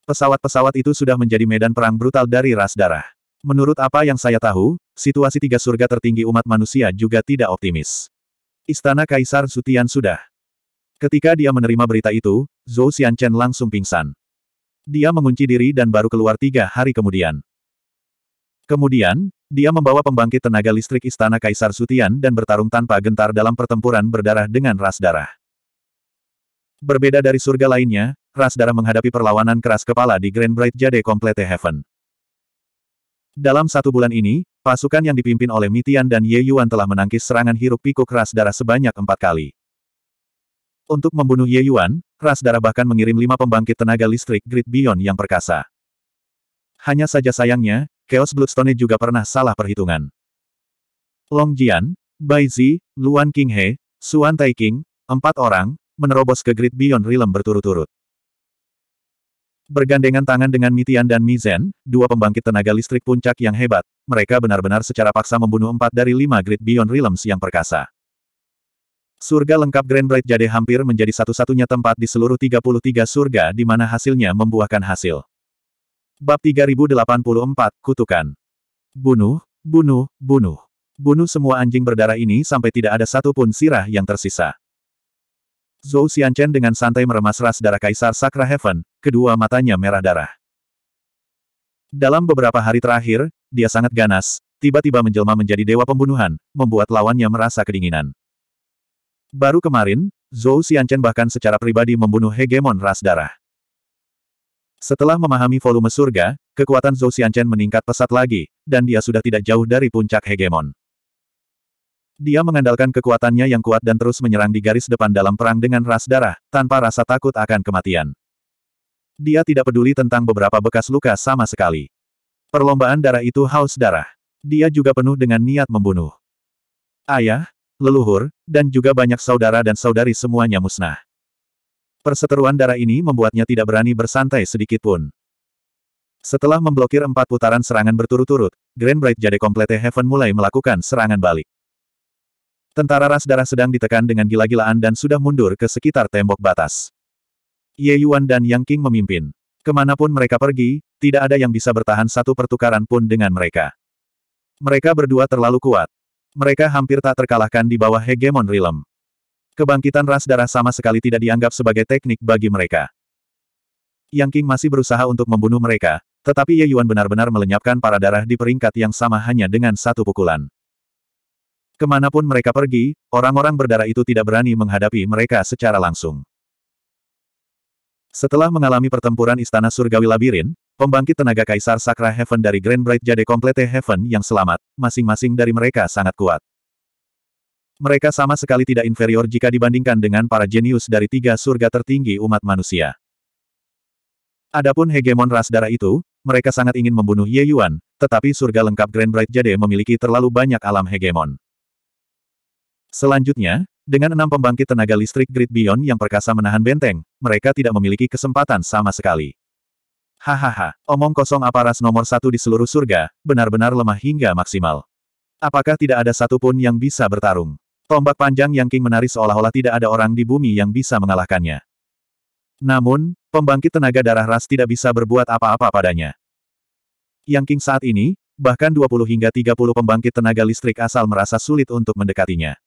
Pesawat-pesawat itu sudah menjadi medan perang brutal dari ras darah. Menurut apa yang saya tahu, situasi tiga surga tertinggi umat manusia juga tidak optimis. Istana Kaisar Sutian sudah. Ketika dia menerima berita itu, Zhou Xianchen langsung pingsan. Dia mengunci diri dan baru keluar tiga hari kemudian. Kemudian, dia membawa pembangkit tenaga listrik Istana Kaisar Sutian dan bertarung tanpa gentar dalam pertempuran berdarah dengan ras darah. Berbeda dari surga lainnya, Ras Darah menghadapi perlawanan keras kepala di Grand Bright Jade Complete Heaven. Dalam satu bulan ini, pasukan yang dipimpin oleh Mitian dan Ye Yuan telah menangkis serangan hiruk pikuk Ras Darah sebanyak empat kali. Untuk membunuh Ye Yuan, Ras Darah bahkan mengirim lima pembangkit tenaga listrik Grid Beyond yang perkasa. Hanya saja sayangnya, Chaos Bloodstone juga pernah salah perhitungan. Long Jian, Bai Zi, Luan Qinghe, Suan Taiking, empat orang, menerobos ke Grid Beyond Realm berturut-turut. Bergandengan tangan dengan Mitian dan Mizen, dua pembangkit tenaga listrik puncak yang hebat, mereka benar-benar secara paksa membunuh empat dari lima Great Beyond Realms yang perkasa. Surga lengkap Grand Bright Jade hampir menjadi satu-satunya tempat di seluruh 33 surga di mana hasilnya membuahkan hasil. Bab 3084, Kutukan. Bunuh, bunuh, bunuh. Bunuh semua anjing berdarah ini sampai tidak ada satupun sirah yang tersisa. Zhou Xianchen dengan santai meremas ras darah Kaisar Sakra Heaven, kedua matanya merah darah. Dalam beberapa hari terakhir, dia sangat ganas, tiba-tiba menjelma menjadi dewa pembunuhan, membuat lawannya merasa kedinginan. Baru kemarin, Zhou Xianchen bahkan secara pribadi membunuh hegemon ras darah. Setelah memahami volume surga, kekuatan Zhou Xianchen meningkat pesat lagi, dan dia sudah tidak jauh dari puncak hegemon. Dia mengandalkan kekuatannya yang kuat dan terus menyerang di garis depan dalam perang dengan ras darah, tanpa rasa takut akan kematian. Dia tidak peduli tentang beberapa bekas luka sama sekali. Perlombaan darah itu haus darah. Dia juga penuh dengan niat membunuh. Ayah, leluhur, dan juga banyak saudara dan saudari semuanya musnah. Perseteruan darah ini membuatnya tidak berani bersantai sedikit pun. Setelah memblokir empat putaran serangan berturut-turut, Grand Bright Jade Komplete Heaven mulai melakukan serangan balik. Tentara ras darah sedang ditekan dengan gila-gilaan dan sudah mundur ke sekitar tembok batas. Ye Yuan dan Yang King memimpin. Kemanapun mereka pergi, tidak ada yang bisa bertahan satu pertukaran pun dengan mereka. Mereka berdua terlalu kuat. Mereka hampir tak terkalahkan di bawah hegemon Rilem. Kebangkitan ras darah sama sekali tidak dianggap sebagai teknik bagi mereka. Yang King masih berusaha untuk membunuh mereka, tetapi Ye Yuan benar-benar melenyapkan para darah di peringkat yang sama hanya dengan satu pukulan. Kemanapun mereka pergi, orang-orang berdarah itu tidak berani menghadapi mereka secara langsung. Setelah mengalami pertempuran Istana Surgawi Labirin, pembangkit tenaga Kaisar Sakra Heaven dari Grand Bright Jade komplete Heaven yang selamat, masing-masing dari mereka sangat kuat. Mereka sama sekali tidak inferior jika dibandingkan dengan para jenius dari tiga surga tertinggi umat manusia. Adapun hegemon ras darah itu, mereka sangat ingin membunuh Ye Yuan, tetapi surga lengkap Grand Bright Jade memiliki terlalu banyak alam hegemon. Selanjutnya, dengan enam pembangkit tenaga listrik Grid Beyond yang perkasa menahan benteng, mereka tidak memiliki kesempatan sama sekali. Hahaha, omong kosong aparas nomor satu di seluruh surga, benar-benar lemah hingga maksimal. Apakah tidak ada satupun yang bisa bertarung? Tombak panjang yang King menari seolah-olah tidak ada orang di bumi yang bisa mengalahkannya. Namun, pembangkit tenaga darah ras tidak bisa berbuat apa-apa padanya. Yang King saat ini, bahkan 20 hingga 30 pembangkit tenaga listrik asal merasa sulit untuk mendekatinya.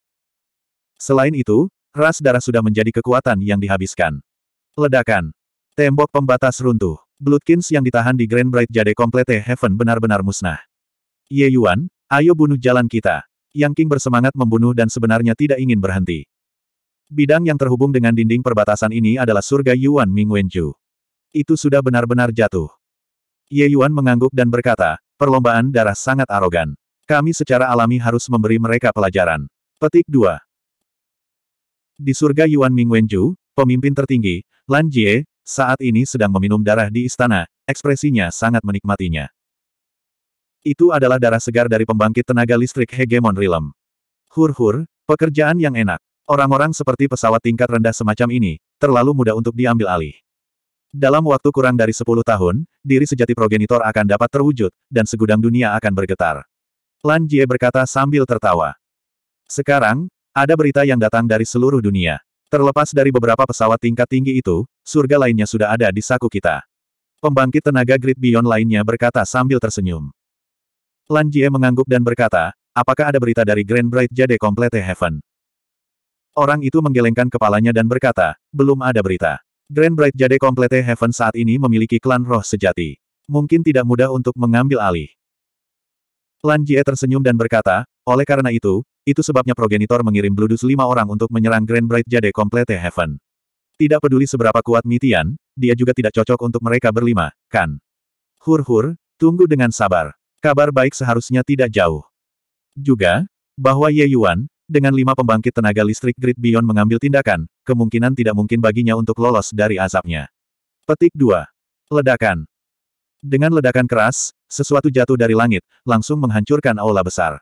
Selain itu, ras darah sudah menjadi kekuatan yang dihabiskan. Ledakan. Tembok pembatas runtuh. Bloodkins yang ditahan di Grand Bright Jade Complete Heaven benar-benar musnah. Ye Yuan, ayo bunuh jalan kita. Yang King bersemangat membunuh dan sebenarnya tidak ingin berhenti. Bidang yang terhubung dengan dinding perbatasan ini adalah surga Yuan Ming Wenju. Itu sudah benar-benar jatuh. Ye Yuan mengangguk dan berkata, perlombaan darah sangat arogan. Kami secara alami harus memberi mereka pelajaran. Petik 2. Di surga Yuan Ming Wenju, pemimpin tertinggi, Lan Jie, saat ini sedang meminum darah di istana, ekspresinya sangat menikmatinya. Itu adalah darah segar dari pembangkit tenaga listrik hegemon Rilem. Hur-hur, pekerjaan yang enak. Orang-orang seperti pesawat tingkat rendah semacam ini, terlalu mudah untuk diambil alih. Dalam waktu kurang dari 10 tahun, diri sejati progenitor akan dapat terwujud, dan segudang dunia akan bergetar. Lan Jie berkata sambil tertawa. Sekarang, ada berita yang datang dari seluruh dunia. Terlepas dari beberapa pesawat tingkat tinggi itu, surga lainnya sudah ada di saku kita. Pembangkit tenaga grid beyond lainnya berkata sambil tersenyum. Lan Jie mengangguk dan berkata, apakah ada berita dari Grand Bright Jade Complete Heaven? Orang itu menggelengkan kepalanya dan berkata, belum ada berita. Grand Bright Jade Complete Heaven saat ini memiliki klan roh sejati. Mungkin tidak mudah untuk mengambil alih. Lan Jie tersenyum dan berkata, oleh karena itu, itu sebabnya progenitor mengirim bludus lima orang untuk menyerang Grand Bright Jade Complete Heaven. Tidak peduli seberapa kuat Mitian, dia juga tidak cocok untuk mereka berlima, kan? Hur-hur, tunggu dengan sabar. Kabar baik seharusnya tidak jauh. Juga, bahwa Ye Yuan, dengan lima pembangkit tenaga listrik Grid Beyond mengambil tindakan, kemungkinan tidak mungkin baginya untuk lolos dari azabnya. Petik 2. Ledakan. Dengan ledakan keras, sesuatu jatuh dari langit, langsung menghancurkan aula besar.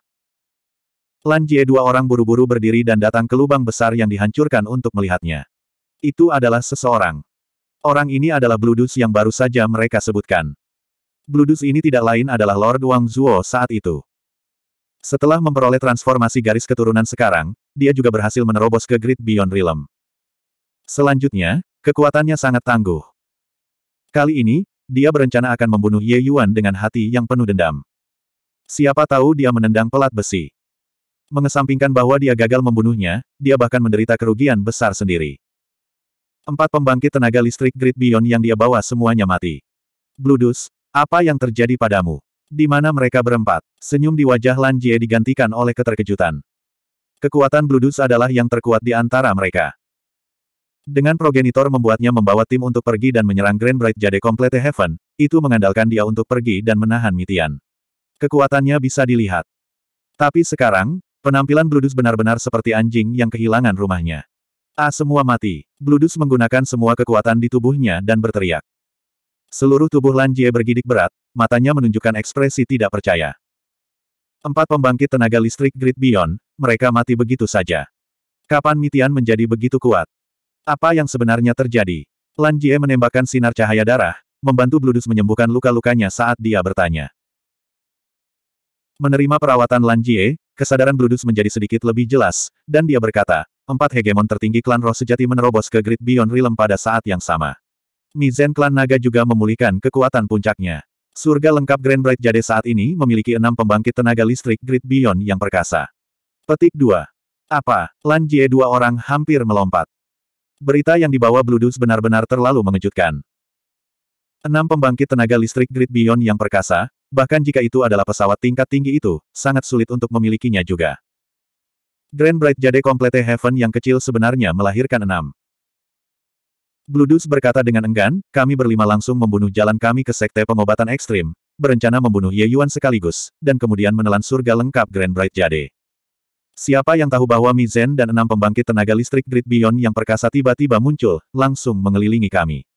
Lan Jie dua orang buru-buru berdiri dan datang ke lubang besar yang dihancurkan untuk melihatnya. Itu adalah seseorang. Orang ini adalah Bludus yang baru saja mereka sebutkan. Bludus ini tidak lain adalah Lord Wang Zuo saat itu. Setelah memperoleh transformasi garis keturunan sekarang, dia juga berhasil menerobos ke Great Beyond Realm. Selanjutnya, kekuatannya sangat tangguh. Kali ini, dia berencana akan membunuh Ye Yuan dengan hati yang penuh dendam. Siapa tahu dia menendang pelat besi. Mengesampingkan bahwa dia gagal membunuhnya, dia bahkan menderita kerugian besar sendiri. Empat pembangkit tenaga listrik Great Beyond yang dia bawa semuanya mati. Bludus, apa yang terjadi padamu? Di mana mereka berempat? Senyum di wajah Lan Jie digantikan oleh keterkejutan. Kekuatan Bludus adalah yang terkuat di antara mereka. Dengan progenitor membuatnya membawa tim untuk pergi dan menyerang Grand Bright Jade Complete Heaven, itu mengandalkan dia untuk pergi dan menahan Mitian. Kekuatannya bisa dilihat. Tapi sekarang, Penampilan Bludus benar-benar seperti anjing yang kehilangan rumahnya. A semua mati. Bludus menggunakan semua kekuatan di tubuhnya dan berteriak. Seluruh tubuh Lanjie bergidik berat, matanya menunjukkan ekspresi tidak percaya. Empat pembangkit tenaga listrik Grid Beyond, mereka mati begitu saja. Kapan Mitian menjadi begitu kuat? Apa yang sebenarnya terjadi? Lan Jie menembakkan sinar cahaya darah, membantu Bludus menyembuhkan luka-lukanya saat dia bertanya. Menerima perawatan Lan Jie, Kesadaran Brudus menjadi sedikit lebih jelas, dan dia berkata, empat hegemon tertinggi klan roh sejati menerobos ke Great Beyond Realm pada saat yang sama. Mizen klan naga juga memulihkan kekuatan puncaknya. Surga lengkap Grand Bright Jade saat ini memiliki enam pembangkit tenaga listrik Great Beyond yang perkasa. Petik 2. Apa, Lan Jie dua orang hampir melompat. Berita yang dibawa Bludus benar-benar terlalu mengejutkan. Enam pembangkit tenaga listrik Great Beyond yang perkasa, Bahkan jika itu adalah pesawat tingkat tinggi itu, sangat sulit untuk memilikinya juga. Grand Bright Jade Complete Heaven yang kecil sebenarnya melahirkan enam. Bludus berkata dengan enggan, kami berlima langsung membunuh jalan kami ke Sekte Pengobatan Ekstrim, berencana membunuh Ye Yuan sekaligus, dan kemudian menelan surga lengkap Grand Bright Jade. Siapa yang tahu bahwa Mizen dan enam pembangkit tenaga listrik Grid Beyond yang perkasa tiba-tiba muncul, langsung mengelilingi kami.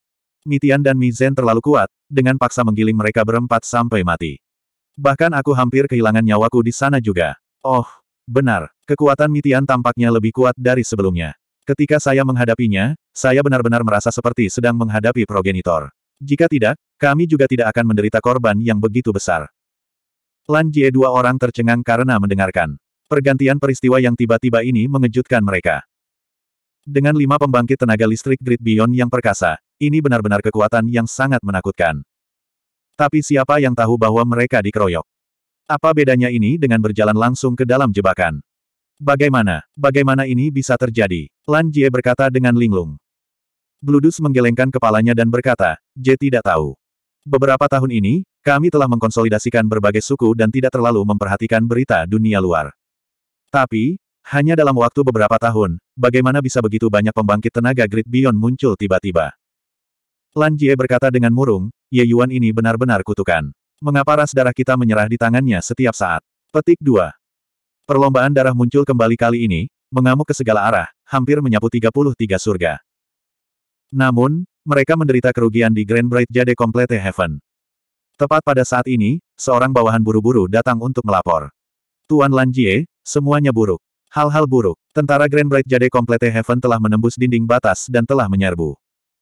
Mitian dan Mizen terlalu kuat, dengan paksa menggiling mereka berempat sampai mati. Bahkan aku hampir kehilangan nyawaku di sana juga. Oh, benar, kekuatan Mitian tampaknya lebih kuat dari sebelumnya. Ketika saya menghadapinya, saya benar-benar merasa seperti sedang menghadapi progenitor. Jika tidak, kami juga tidak akan menderita korban yang begitu besar. Lan Jie dua orang tercengang karena mendengarkan. Pergantian peristiwa yang tiba-tiba ini mengejutkan mereka. Dengan lima pembangkit tenaga listrik Grid Beyond yang perkasa, ini benar-benar kekuatan yang sangat menakutkan. Tapi siapa yang tahu bahwa mereka dikeroyok? Apa bedanya ini dengan berjalan langsung ke dalam jebakan? Bagaimana? Bagaimana ini bisa terjadi? Lan Jie berkata dengan linglung. Bludus menggelengkan kepalanya dan berkata, J tidak tahu. Beberapa tahun ini, kami telah mengkonsolidasikan berbagai suku dan tidak terlalu memperhatikan berita dunia luar. Tapi, hanya dalam waktu beberapa tahun, bagaimana bisa begitu banyak pembangkit tenaga grid Beyond muncul tiba-tiba? Lan Jie berkata dengan murung, Ye Yuan ini benar-benar kutukan. Mengapa ras darah kita menyerah di tangannya setiap saat? Petik 2. Perlombaan darah muncul kembali kali ini, mengamuk ke segala arah, hampir menyapu 33 surga. Namun, mereka menderita kerugian di Grand Bright Jade Complete Heaven. Tepat pada saat ini, seorang bawahan buru-buru datang untuk melapor. Tuan Lan Jie, semuanya buruk. Hal-hal buruk. Tentara Grand Bright Jade Complete Heaven telah menembus dinding batas dan telah menyerbu.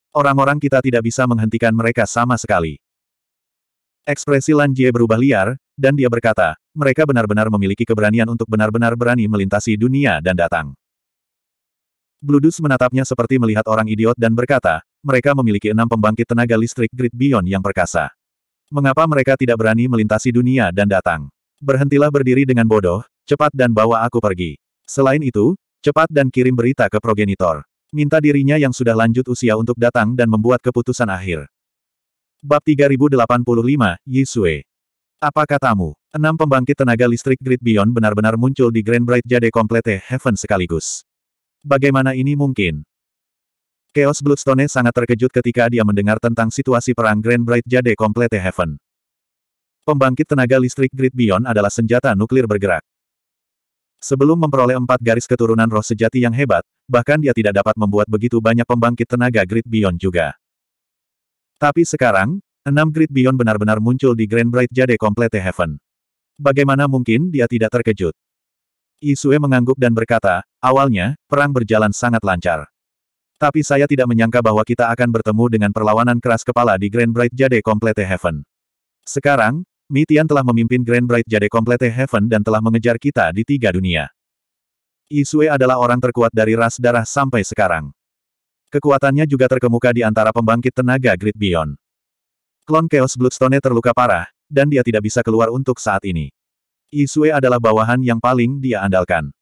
Orang-orang kita tidak bisa menghentikan mereka sama sekali. Ekspresi Lan Jie berubah liar, dan dia berkata, mereka benar-benar memiliki keberanian untuk benar-benar berani melintasi dunia dan datang. Bludus menatapnya seperti melihat orang idiot dan berkata, mereka memiliki enam pembangkit tenaga listrik grid Beyond yang perkasa. Mengapa mereka tidak berani melintasi dunia dan datang? Berhentilah berdiri dengan bodoh, cepat dan bawa aku pergi. Selain itu, cepat dan kirim berita ke progenitor. Minta dirinya yang sudah lanjut usia untuk datang dan membuat keputusan akhir. Bab 3085, Yisue. Apa katamu? Enam pembangkit tenaga listrik Grid Beyond benar-benar muncul di Grand Bright Jade Complete Heaven sekaligus. Bagaimana ini mungkin? Chaos Bloodstone sangat terkejut ketika dia mendengar tentang situasi perang Grand Bright Jade Complete Heaven. Pembangkit tenaga listrik Grid Beyond adalah senjata nuklir bergerak. Sebelum memperoleh empat garis keturunan roh sejati yang hebat, bahkan dia tidak dapat membuat begitu banyak pembangkit tenaga Grid Beyond juga. Tapi sekarang, enam Grid Beyond benar-benar muncul di Grand Bright Jade Complete Heaven. Bagaimana mungkin dia tidak terkejut? Isue mengangguk dan berkata, awalnya, perang berjalan sangat lancar. Tapi saya tidak menyangka bahwa kita akan bertemu dengan perlawanan keras kepala di Grand Bright Jade Complete Heaven. Sekarang, Mitian telah memimpin Grand Bright Jade Complete Heaven dan telah mengejar kita di tiga dunia. Isue adalah orang terkuat dari ras darah sampai sekarang. Kekuatannya juga terkemuka di antara pembangkit tenaga Great Beyond. Klon Chaos Bloodstone terluka parah, dan dia tidak bisa keluar untuk saat ini. Isue adalah bawahan yang paling dia andalkan.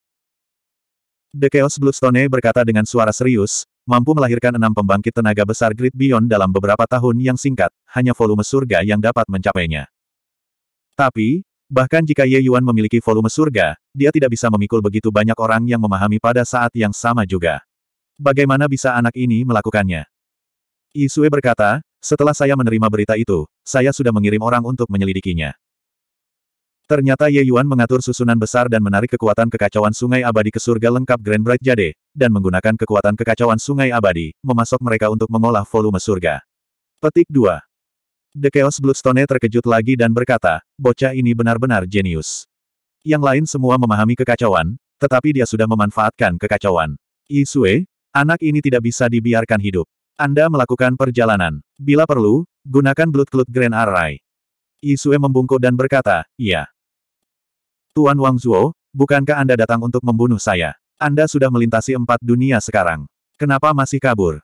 The Chaos Bloodstone berkata dengan suara serius, mampu melahirkan enam pembangkit tenaga besar Great Beyond dalam beberapa tahun yang singkat, hanya volume surga yang dapat mencapainya. Tapi, Bahkan jika Ye Yuan memiliki volume surga, dia tidak bisa memikul begitu banyak orang yang memahami pada saat yang sama juga. Bagaimana bisa anak ini melakukannya? Isue berkata, setelah saya menerima berita itu, saya sudah mengirim orang untuk menyelidikinya. Ternyata Ye Yuan mengatur susunan besar dan menarik kekuatan kekacauan sungai abadi ke surga lengkap Grand Bright Jade, dan menggunakan kekuatan kekacauan sungai abadi, memasok mereka untuk mengolah volume surga. Petik 2. The Chaos Bloodstone terkejut lagi dan berkata, bocah ini benar-benar jenius. Yang lain semua memahami kekacauan, tetapi dia sudah memanfaatkan kekacauan. Isue, anak ini tidak bisa dibiarkan hidup. Anda melakukan perjalanan. Bila perlu, gunakan Blood Cloud Grand Array. Isue membungkuk dan berkata, iya. Tuan Wang Zuo, bukankah Anda datang untuk membunuh saya? Anda sudah melintasi empat dunia sekarang. Kenapa masih kabur?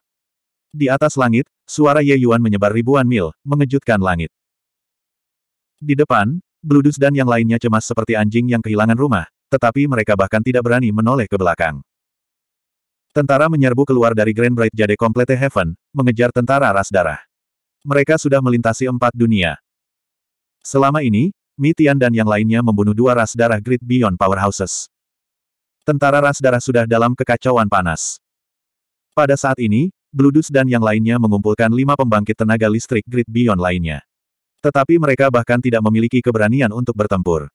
Di atas langit, suara Ye Yuan menyebar ribuan mil, mengejutkan langit. Di depan, Bludus dan yang lainnya cemas seperti anjing yang kehilangan rumah, tetapi mereka bahkan tidak berani menoleh ke belakang. Tentara menyerbu keluar dari Grand Bright Jade Complete Heaven, mengejar tentara ras darah. Mereka sudah melintasi empat dunia. Selama ini, Mitian dan yang lainnya membunuh dua ras darah Great Beyond Powerhouses. Tentara ras darah sudah dalam kekacauan panas. Pada saat ini, Bludus dan yang lainnya mengumpulkan lima pembangkit tenaga listrik grid Beyond lainnya. Tetapi mereka bahkan tidak memiliki keberanian untuk bertempur.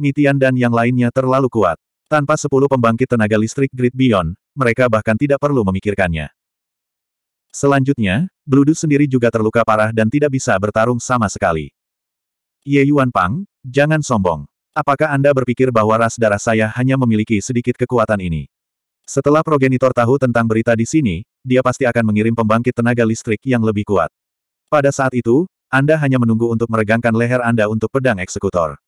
Mitian dan yang lainnya terlalu kuat. Tanpa sepuluh pembangkit tenaga listrik grid Beyond, mereka bahkan tidak perlu memikirkannya. Selanjutnya, Bludus sendiri juga terluka parah dan tidak bisa bertarung sama sekali. Ye Yuan Pang, jangan sombong. Apakah Anda berpikir bahwa ras darah saya hanya memiliki sedikit kekuatan ini? Setelah progenitor tahu tentang berita di sini, dia pasti akan mengirim pembangkit tenaga listrik yang lebih kuat. Pada saat itu, Anda hanya menunggu untuk meregangkan leher Anda untuk pedang eksekutor.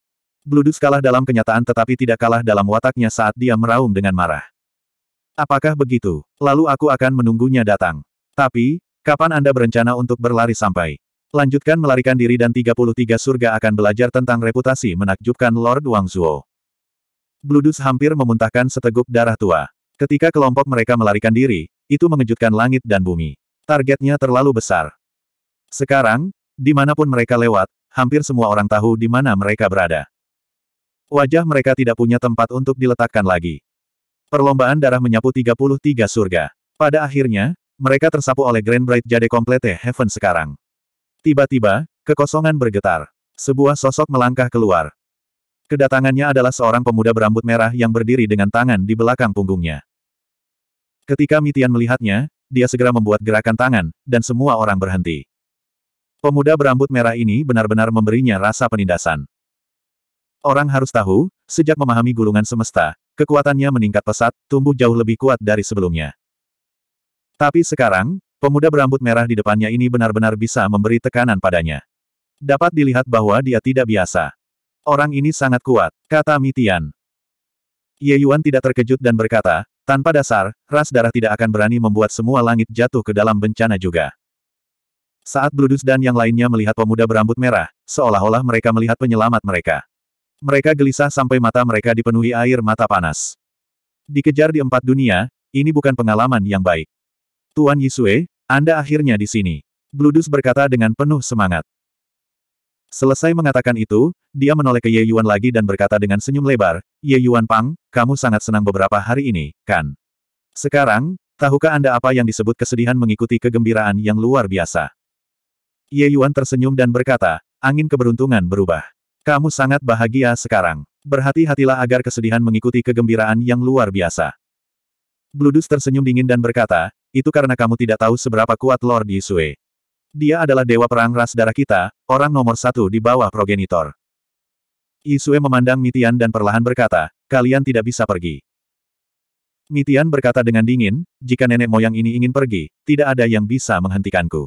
Bludus kalah dalam kenyataan tetapi tidak kalah dalam wataknya saat dia meraung dengan marah. Apakah begitu? Lalu aku akan menunggunya datang. Tapi, kapan Anda berencana untuk berlari sampai? Lanjutkan melarikan diri dan 33 surga akan belajar tentang reputasi menakjubkan Lord Wang Zuo. Bludus hampir memuntahkan seteguk darah tua. Ketika kelompok mereka melarikan diri, itu mengejutkan langit dan bumi. Targetnya terlalu besar. Sekarang, dimanapun mereka lewat, hampir semua orang tahu di mana mereka berada. Wajah mereka tidak punya tempat untuk diletakkan lagi. Perlombaan darah menyapu 33 surga. Pada akhirnya, mereka tersapu oleh Grand Bright Jade Complete Heaven sekarang. Tiba-tiba, kekosongan bergetar. Sebuah sosok melangkah keluar. Kedatangannya adalah seorang pemuda berambut merah yang berdiri dengan tangan di belakang punggungnya. Ketika Mitian melihatnya, dia segera membuat gerakan tangan, dan semua orang berhenti. Pemuda berambut merah ini benar-benar memberinya rasa penindasan. Orang harus tahu, sejak memahami gulungan semesta, kekuatannya meningkat pesat, tumbuh jauh lebih kuat dari sebelumnya. Tapi sekarang, pemuda berambut merah di depannya ini benar-benar bisa memberi tekanan padanya. Dapat dilihat bahwa dia tidak biasa. Orang ini sangat kuat, kata Mitian. Ye Yuan tidak terkejut dan berkata, tanpa dasar, ras darah tidak akan berani membuat semua langit jatuh ke dalam bencana juga. Saat Brudus dan yang lainnya melihat pemuda berambut merah, seolah-olah mereka melihat penyelamat mereka. Mereka gelisah sampai mata mereka dipenuhi air mata panas. Dikejar di empat dunia, ini bukan pengalaman yang baik. Tuan Yisue, Anda akhirnya di sini. Bludus berkata dengan penuh semangat. Selesai mengatakan itu, dia menoleh ke Ye Yuan lagi dan berkata dengan senyum lebar, Ye Yuan Pang, kamu sangat senang beberapa hari ini, kan? Sekarang, tahukah Anda apa yang disebut kesedihan mengikuti kegembiraan yang luar biasa? Ye Yuan tersenyum dan berkata, angin keberuntungan berubah. Kamu sangat bahagia sekarang. Berhati-hatilah agar kesedihan mengikuti kegembiraan yang luar biasa. Bludus tersenyum dingin dan berkata, itu karena kamu tidak tahu seberapa kuat Lord Yisue. Dia adalah dewa perang ras darah kita, orang nomor satu di bawah progenitor. Isue memandang Mitian dan perlahan berkata, kalian tidak bisa pergi. Mitian berkata dengan dingin, jika nenek moyang ini ingin pergi, tidak ada yang bisa menghentikanku.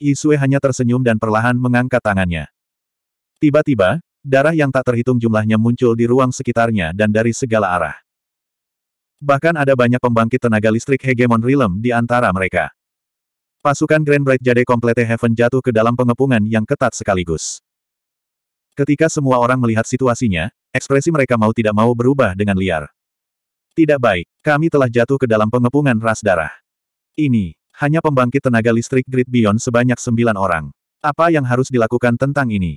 Isue hanya tersenyum dan perlahan mengangkat tangannya. Tiba-tiba, darah yang tak terhitung jumlahnya muncul di ruang sekitarnya dan dari segala arah. Bahkan ada banyak pembangkit tenaga listrik hegemon realm di antara mereka. Pasukan Grand Bright Jade komplete Heaven jatuh ke dalam pengepungan yang ketat sekaligus. Ketika semua orang melihat situasinya, ekspresi mereka mau tidak mau berubah dengan liar. Tidak baik, kami telah jatuh ke dalam pengepungan ras darah. Ini, hanya pembangkit tenaga listrik Grid Beyond sebanyak sembilan orang. Apa yang harus dilakukan tentang ini?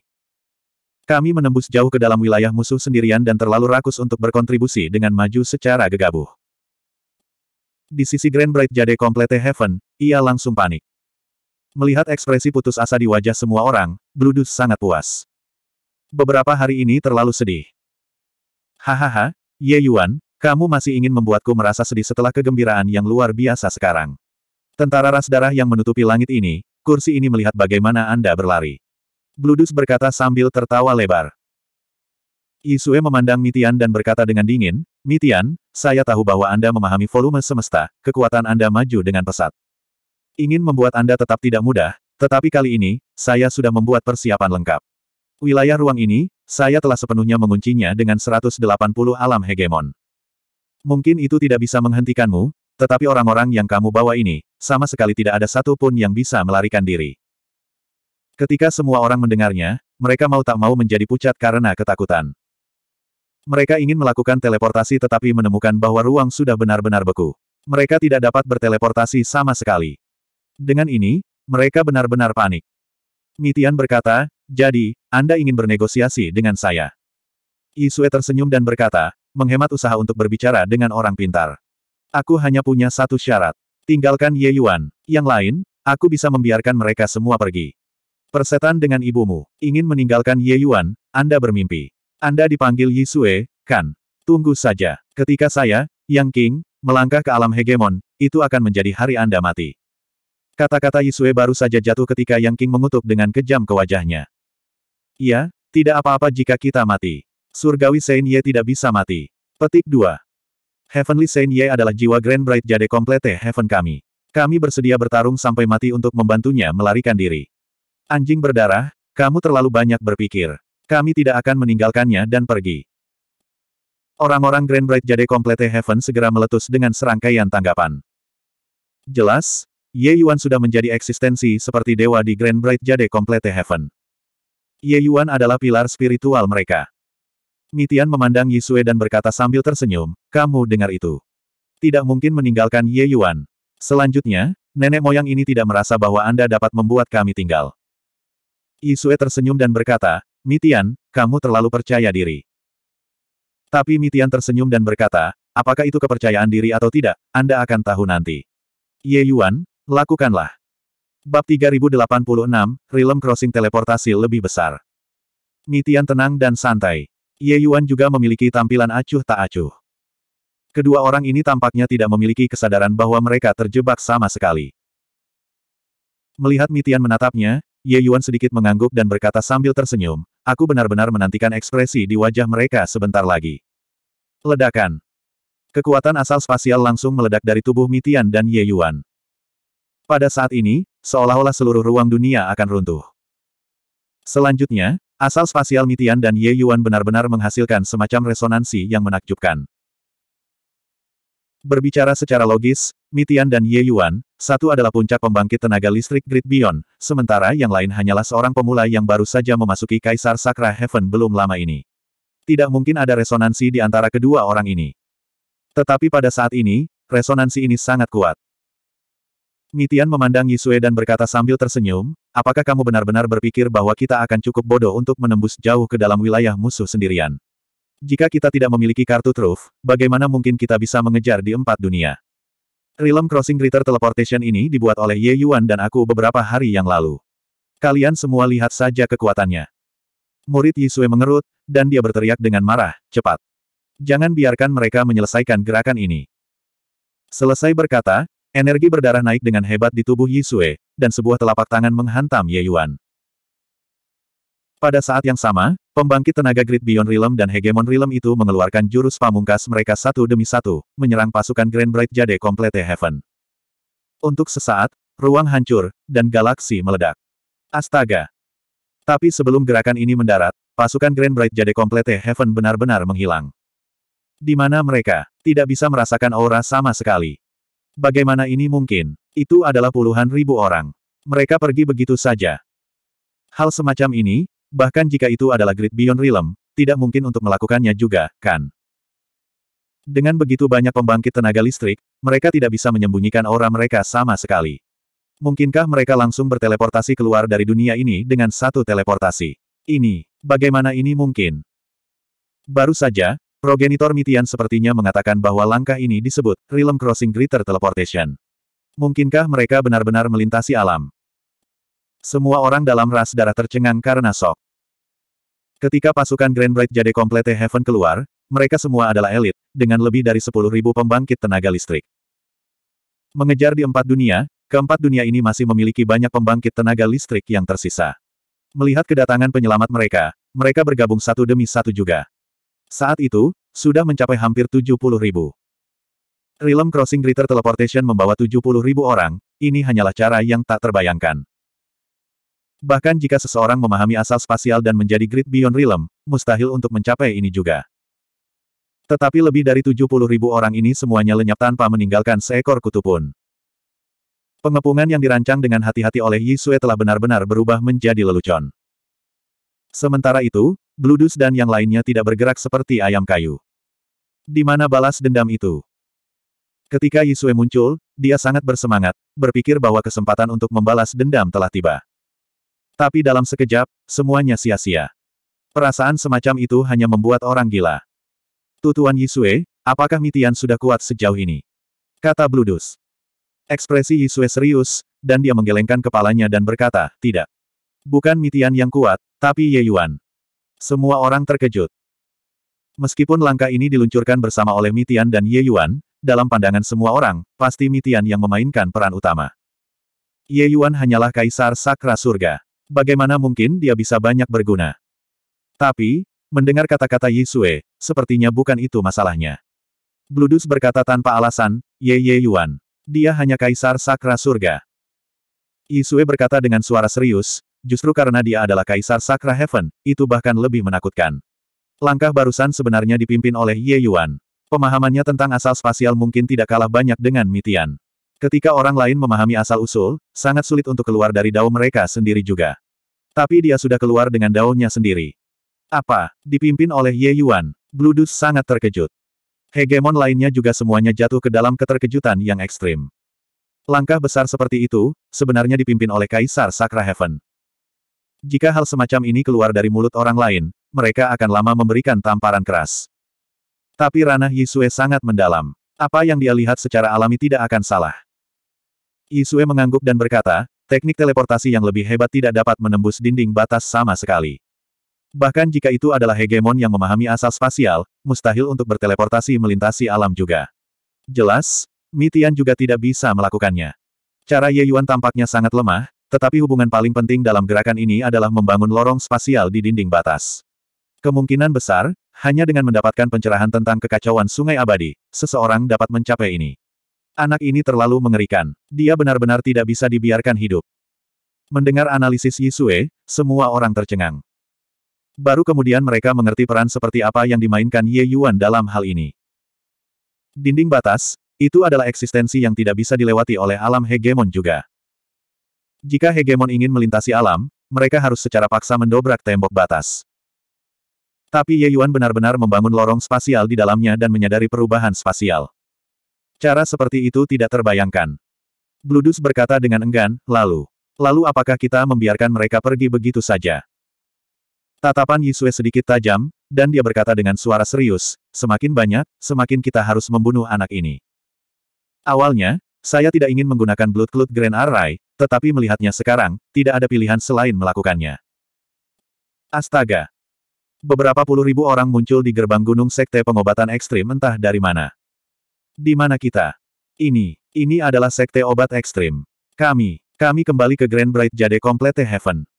Kami menembus jauh ke dalam wilayah musuh sendirian dan terlalu rakus untuk berkontribusi dengan maju secara gegabah. Di sisi Grand Bright Jade Complete Heaven, ia langsung panik. Melihat ekspresi putus asa di wajah semua orang, Bludus sangat puas. Beberapa hari ini terlalu sedih. Hahaha, Ye Yuan, kamu masih ingin membuatku merasa sedih setelah kegembiraan yang luar biasa sekarang. Tentara ras darah yang menutupi langit ini, kursi ini melihat bagaimana Anda berlari. Bludus berkata sambil tertawa lebar. Isue memandang Mitian dan berkata dengan dingin, Mitian, saya tahu bahwa Anda memahami volume semesta, kekuatan Anda maju dengan pesat. Ingin membuat Anda tetap tidak mudah, tetapi kali ini, saya sudah membuat persiapan lengkap. Wilayah ruang ini, saya telah sepenuhnya menguncinya dengan 180 alam hegemon. Mungkin itu tidak bisa menghentikanmu, tetapi orang-orang yang kamu bawa ini, sama sekali tidak ada satupun yang bisa melarikan diri. Ketika semua orang mendengarnya, mereka mau tak mau menjadi pucat karena ketakutan. Mereka ingin melakukan teleportasi tetapi menemukan bahwa ruang sudah benar-benar beku. Mereka tidak dapat berteleportasi sama sekali. Dengan ini, mereka benar-benar panik. Mitian berkata, jadi, Anda ingin bernegosiasi dengan saya. Isue tersenyum dan berkata, menghemat usaha untuk berbicara dengan orang pintar. Aku hanya punya satu syarat. Tinggalkan Ye Yuan. Yang lain, aku bisa membiarkan mereka semua pergi. Persetan dengan ibumu, ingin meninggalkan Ye Yuan, Anda bermimpi. Anda dipanggil Yisue, kan? Tunggu saja. Ketika saya, Yang King, melangkah ke alam hegemon, itu akan menjadi hari Anda mati. Kata-kata Yisue baru saja jatuh ketika Yang King mengutuk dengan kejam ke wajahnya. Iya, tidak apa-apa jika kita mati. Surgawi Saint Ye tidak bisa mati. Petik 2. Heavenly Saint Ye adalah jiwa Grand Bright Jade Komplete Heaven kami. Kami bersedia bertarung sampai mati untuk membantunya melarikan diri. Anjing berdarah, kamu terlalu banyak berpikir. Kami tidak akan meninggalkannya dan pergi. Orang-orang Grand Bright Jade Complete Heaven segera meletus dengan serangkaian tanggapan. Jelas, Ye Yuan sudah menjadi eksistensi seperti dewa di Grand Bright Jade Complete Heaven. Ye Yuan adalah pilar spiritual mereka. Mitian memandang Yisue dan berkata sambil tersenyum, kamu dengar itu. Tidak mungkin meninggalkan Ye Yuan. Selanjutnya, nenek moyang ini tidak merasa bahwa Anda dapat membuat kami tinggal. Yisue tersenyum dan berkata, Mitian, kamu terlalu percaya diri. Tapi Mitian tersenyum dan berkata, apakah itu kepercayaan diri atau tidak, Anda akan tahu nanti. Ye Yuan, lakukanlah. Bab 3086, Realm Crossing Teleportasi lebih besar. Mitian tenang dan santai. Ye Yuan juga memiliki tampilan acuh tak acuh. Kedua orang ini tampaknya tidak memiliki kesadaran bahwa mereka terjebak sama sekali. Melihat Mitian menatapnya, Ye Yuan sedikit mengangguk dan berkata sambil tersenyum, Aku benar-benar menantikan ekspresi di wajah mereka sebentar lagi. Ledakan. Kekuatan asal spasial langsung meledak dari tubuh Mitian dan Ye Yuan. Pada saat ini, seolah-olah seluruh ruang dunia akan runtuh. Selanjutnya, asal spasial Mitian dan Ye Yuan benar-benar menghasilkan semacam resonansi yang menakjubkan. Berbicara secara logis, Mitian dan Ye Yuan, satu adalah puncak pembangkit tenaga listrik Grid Beyond, sementara yang lain hanyalah seorang pemula yang baru saja memasuki Kaisar Sakra Heaven belum lama ini. Tidak mungkin ada resonansi di antara kedua orang ini. Tetapi pada saat ini, resonansi ini sangat kuat. Mitian memandang Yisue dan berkata sambil tersenyum, apakah kamu benar-benar berpikir bahwa kita akan cukup bodoh untuk menembus jauh ke dalam wilayah musuh sendirian? Jika kita tidak memiliki kartu truf, bagaimana mungkin kita bisa mengejar di empat dunia? Realm Crossing Greater Teleportation ini dibuat oleh Ye Yuan dan aku beberapa hari yang lalu. Kalian semua lihat saja kekuatannya. Murid Yisue mengerut, dan dia berteriak dengan marah, cepat. Jangan biarkan mereka menyelesaikan gerakan ini. Selesai berkata, energi berdarah naik dengan hebat di tubuh Yisue, dan sebuah telapak tangan menghantam Ye Yuan. Pada saat yang sama, pembangkit tenaga Great Beyond Realm dan Hegemon Realm itu mengeluarkan jurus pamungkas mereka satu demi satu, menyerang pasukan Grand Bright Jade Complete Heaven. Untuk sesaat, ruang hancur, dan galaksi meledak. Astaga! Tapi sebelum gerakan ini mendarat, pasukan Grand Bright Jade Complete Heaven benar-benar menghilang. Di mana mereka tidak bisa merasakan aura sama sekali. Bagaimana ini mungkin? Itu adalah puluhan ribu orang. Mereka pergi begitu saja. Hal semacam ini, Bahkan jika itu adalah Great Beyond Realm, tidak mungkin untuk melakukannya juga, kan? Dengan begitu banyak pembangkit tenaga listrik, mereka tidak bisa menyembunyikan aura mereka sama sekali. Mungkinkah mereka langsung berteleportasi keluar dari dunia ini dengan satu teleportasi? Ini, bagaimana ini mungkin? Baru saja, progenitor Mitian sepertinya mengatakan bahwa langkah ini disebut Realm Crossing Greater Teleportation. Mungkinkah mereka benar-benar melintasi alam? Semua orang dalam ras darah tercengang karena sok. Ketika pasukan Grand Bright Jade Komplete Heaven keluar, mereka semua adalah elit, dengan lebih dari 10.000 pembangkit tenaga listrik. Mengejar di empat dunia, keempat dunia ini masih memiliki banyak pembangkit tenaga listrik yang tersisa. Melihat kedatangan penyelamat mereka, mereka bergabung satu demi satu juga. Saat itu, sudah mencapai hampir 70.000. Realm Crossing Greater Teleportation membawa 70.000 orang, ini hanyalah cara yang tak terbayangkan. Bahkan jika seseorang memahami asal spasial dan menjadi Grid Beyond Realm, mustahil untuk mencapai ini juga. Tetapi lebih dari 70 ribu orang ini semuanya lenyap tanpa meninggalkan seekor kutu pun. Pengepungan yang dirancang dengan hati-hati oleh Yi Sue telah benar-benar berubah menjadi lelucon. Sementara itu, Bludus dan yang lainnya tidak bergerak seperti ayam kayu. Di mana balas dendam itu? Ketika Yisue muncul, dia sangat bersemangat, berpikir bahwa kesempatan untuk membalas dendam telah tiba. Tapi dalam sekejap, semuanya sia-sia. Perasaan semacam itu hanya membuat orang gila. Tutuan Yisue, apakah Mitian sudah kuat sejauh ini? Kata Bludus. Ekspresi Yisue serius, dan dia menggelengkan kepalanya dan berkata, tidak. Bukan Mitian yang kuat, tapi Ye Yuan. Semua orang terkejut. Meskipun langkah ini diluncurkan bersama oleh Mitian dan Ye Yuan, dalam pandangan semua orang, pasti Mitian yang memainkan peran utama. Ye Yuan hanyalah kaisar sakra surga. Bagaimana mungkin dia bisa banyak berguna? Tapi, mendengar kata-kata Yisue, sepertinya bukan itu masalahnya. Bludus berkata tanpa alasan, Ye Ye Yuan. Dia hanya kaisar sakra surga. Yisue berkata dengan suara serius, justru karena dia adalah kaisar sakra heaven, itu bahkan lebih menakutkan. Langkah barusan sebenarnya dipimpin oleh Ye Yuan. Pemahamannya tentang asal spasial mungkin tidak kalah banyak dengan Mitian. Ketika orang lain memahami asal-usul, sangat sulit untuk keluar dari dao mereka sendiri juga. Tapi dia sudah keluar dengan daunnya sendiri. Apa? Dipimpin oleh Ye Yuan, Bludus sangat terkejut. Hegemon lainnya juga semuanya jatuh ke dalam keterkejutan yang ekstrim. Langkah besar seperti itu, sebenarnya dipimpin oleh Kaisar Sakra Heaven. Jika hal semacam ini keluar dari mulut orang lain, mereka akan lama memberikan tamparan keras. Tapi ranah Yisue sangat mendalam. Apa yang dia lihat secara alami tidak akan salah. Isue mengangguk dan berkata, teknik teleportasi yang lebih hebat tidak dapat menembus dinding batas sama sekali. Bahkan jika itu adalah hegemon yang memahami asal spasial, mustahil untuk berteleportasi melintasi alam juga. Jelas, Mitian juga tidak bisa melakukannya. Cara Ye Yuan tampaknya sangat lemah, tetapi hubungan paling penting dalam gerakan ini adalah membangun lorong spasial di dinding batas. Kemungkinan besar, hanya dengan mendapatkan pencerahan tentang kekacauan sungai abadi, seseorang dapat mencapai ini. Anak ini terlalu mengerikan. Dia benar-benar tidak bisa dibiarkan hidup. Mendengar analisis Yisue, semua orang tercengang. Baru kemudian mereka mengerti peran seperti apa yang dimainkan Ye Yuan dalam hal ini. Dinding batas, itu adalah eksistensi yang tidak bisa dilewati oleh alam hegemon juga. Jika hegemon ingin melintasi alam, mereka harus secara paksa mendobrak tembok batas. Tapi Ye Yuan benar-benar membangun lorong spasial di dalamnya dan menyadari perubahan spasial. Cara seperti itu tidak terbayangkan. Bludus berkata dengan enggan, lalu. Lalu apakah kita membiarkan mereka pergi begitu saja? Tatapan Yisue sedikit tajam, dan dia berkata dengan suara serius, semakin banyak, semakin kita harus membunuh anak ini. Awalnya, saya tidak ingin menggunakan Blood Cloud Grand Array, tetapi melihatnya sekarang, tidak ada pilihan selain melakukannya. Astaga! Beberapa puluh ribu orang muncul di gerbang gunung sekte pengobatan ekstrim entah dari mana. Di mana kita? Ini, ini adalah sekte obat ekstrim. Kami, kami kembali ke Grand Bright Jade Complete Heaven.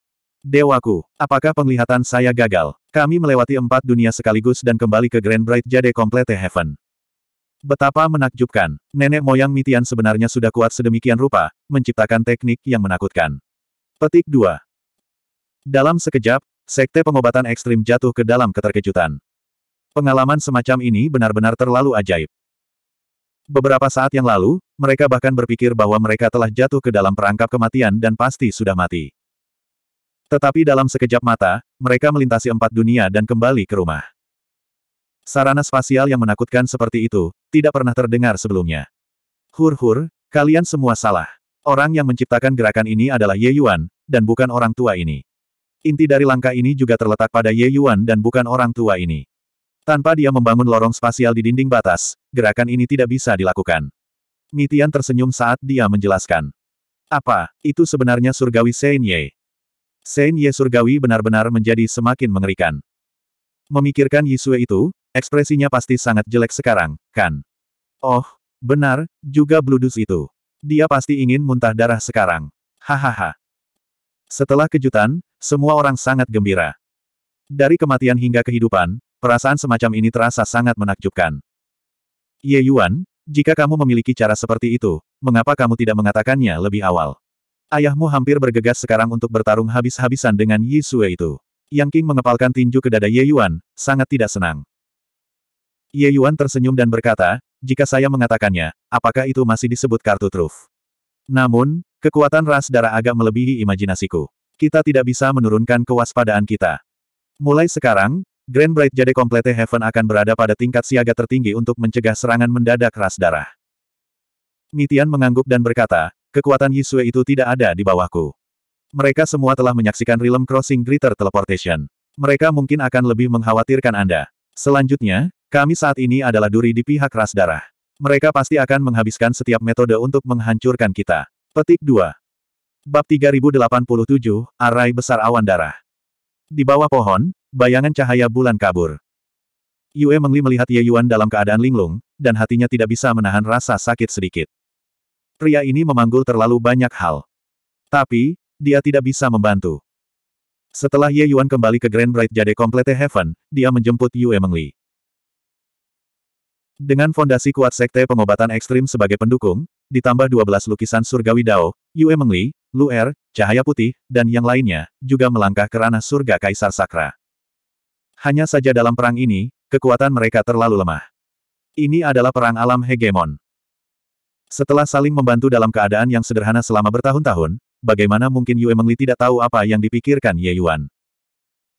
Dewaku, apakah penglihatan saya gagal? Kami melewati empat dunia sekaligus dan kembali ke Grand Bright Jade Complete Heaven. Betapa menakjubkan, nenek moyang Mitian sebenarnya sudah kuat sedemikian rupa, menciptakan teknik yang menakutkan. Petik 2. Dalam sekejap, sekte pengobatan ekstrim jatuh ke dalam keterkejutan. Pengalaman semacam ini benar-benar terlalu ajaib. Beberapa saat yang lalu, mereka bahkan berpikir bahwa mereka telah jatuh ke dalam perangkap kematian dan pasti sudah mati. Tetapi dalam sekejap mata, mereka melintasi empat dunia dan kembali ke rumah. Sarana spasial yang menakutkan seperti itu, tidak pernah terdengar sebelumnya. Hur-hur, kalian semua salah. Orang yang menciptakan gerakan ini adalah Ye Yuan, dan bukan orang tua ini. Inti dari langkah ini juga terletak pada Ye Yuan dan bukan orang tua ini. Tanpa dia membangun lorong spasial di dinding batas, gerakan ini tidak bisa dilakukan. Mitian tersenyum saat dia menjelaskan. Apa, itu sebenarnya surgawi Senye? Senye surgawi benar-benar menjadi semakin mengerikan. Memikirkan Yisue itu, ekspresinya pasti sangat jelek sekarang, kan? Oh, benar, juga bludus itu. Dia pasti ingin muntah darah sekarang. Hahaha. Setelah kejutan, semua orang sangat gembira. Dari kematian hingga kehidupan, Perasaan semacam ini terasa sangat menakjubkan. Ye Yuan, jika kamu memiliki cara seperti itu, mengapa kamu tidak mengatakannya lebih awal? Ayahmu hampir bergegas sekarang untuk bertarung habis-habisan dengan Yi Sue itu. Yang King mengepalkan tinju ke dada Ye Yuan, sangat tidak senang. Ye Yuan tersenyum dan berkata, jika saya mengatakannya, apakah itu masih disebut kartu truf? Namun, kekuatan ras darah agak melebihi imajinasiku. Kita tidak bisa menurunkan kewaspadaan kita. Mulai sekarang, Grand Bright Jade Komplete Heaven akan berada pada tingkat siaga tertinggi untuk mencegah serangan mendadak ras darah. Nitian mengangguk dan berkata, kekuatan Yisue itu tidak ada di bawahku. Mereka semua telah menyaksikan Realm Crossing Greater Teleportation. Mereka mungkin akan lebih mengkhawatirkan Anda. Selanjutnya, kami saat ini adalah duri di pihak ras darah. Mereka pasti akan menghabiskan setiap metode untuk menghancurkan kita. Petik 2. Bab 3087, Arai Besar Awan Darah. Di bawah pohon, Bayangan cahaya bulan kabur. Yue Mengli melihat Ye Yuan dalam keadaan linglung, dan hatinya tidak bisa menahan rasa sakit sedikit. Pria ini memanggul terlalu banyak hal. Tapi, dia tidak bisa membantu. Setelah Ye Yuan kembali ke Grand Bright Jade Complete Heaven, dia menjemput Yue Mengli. Dengan fondasi kuat Sekte Pengobatan Ekstrim sebagai pendukung, ditambah 12 lukisan surgawi Dao, Yue Mengli, Lu Er, Cahaya Putih, dan yang lainnya, juga melangkah ke ranah surga Kaisar Sakra. Hanya saja dalam perang ini, kekuatan mereka terlalu lemah. Ini adalah perang alam hegemon. Setelah saling membantu dalam keadaan yang sederhana selama bertahun-tahun, bagaimana mungkin Yue Mengli tidak tahu apa yang dipikirkan Ye Yuan?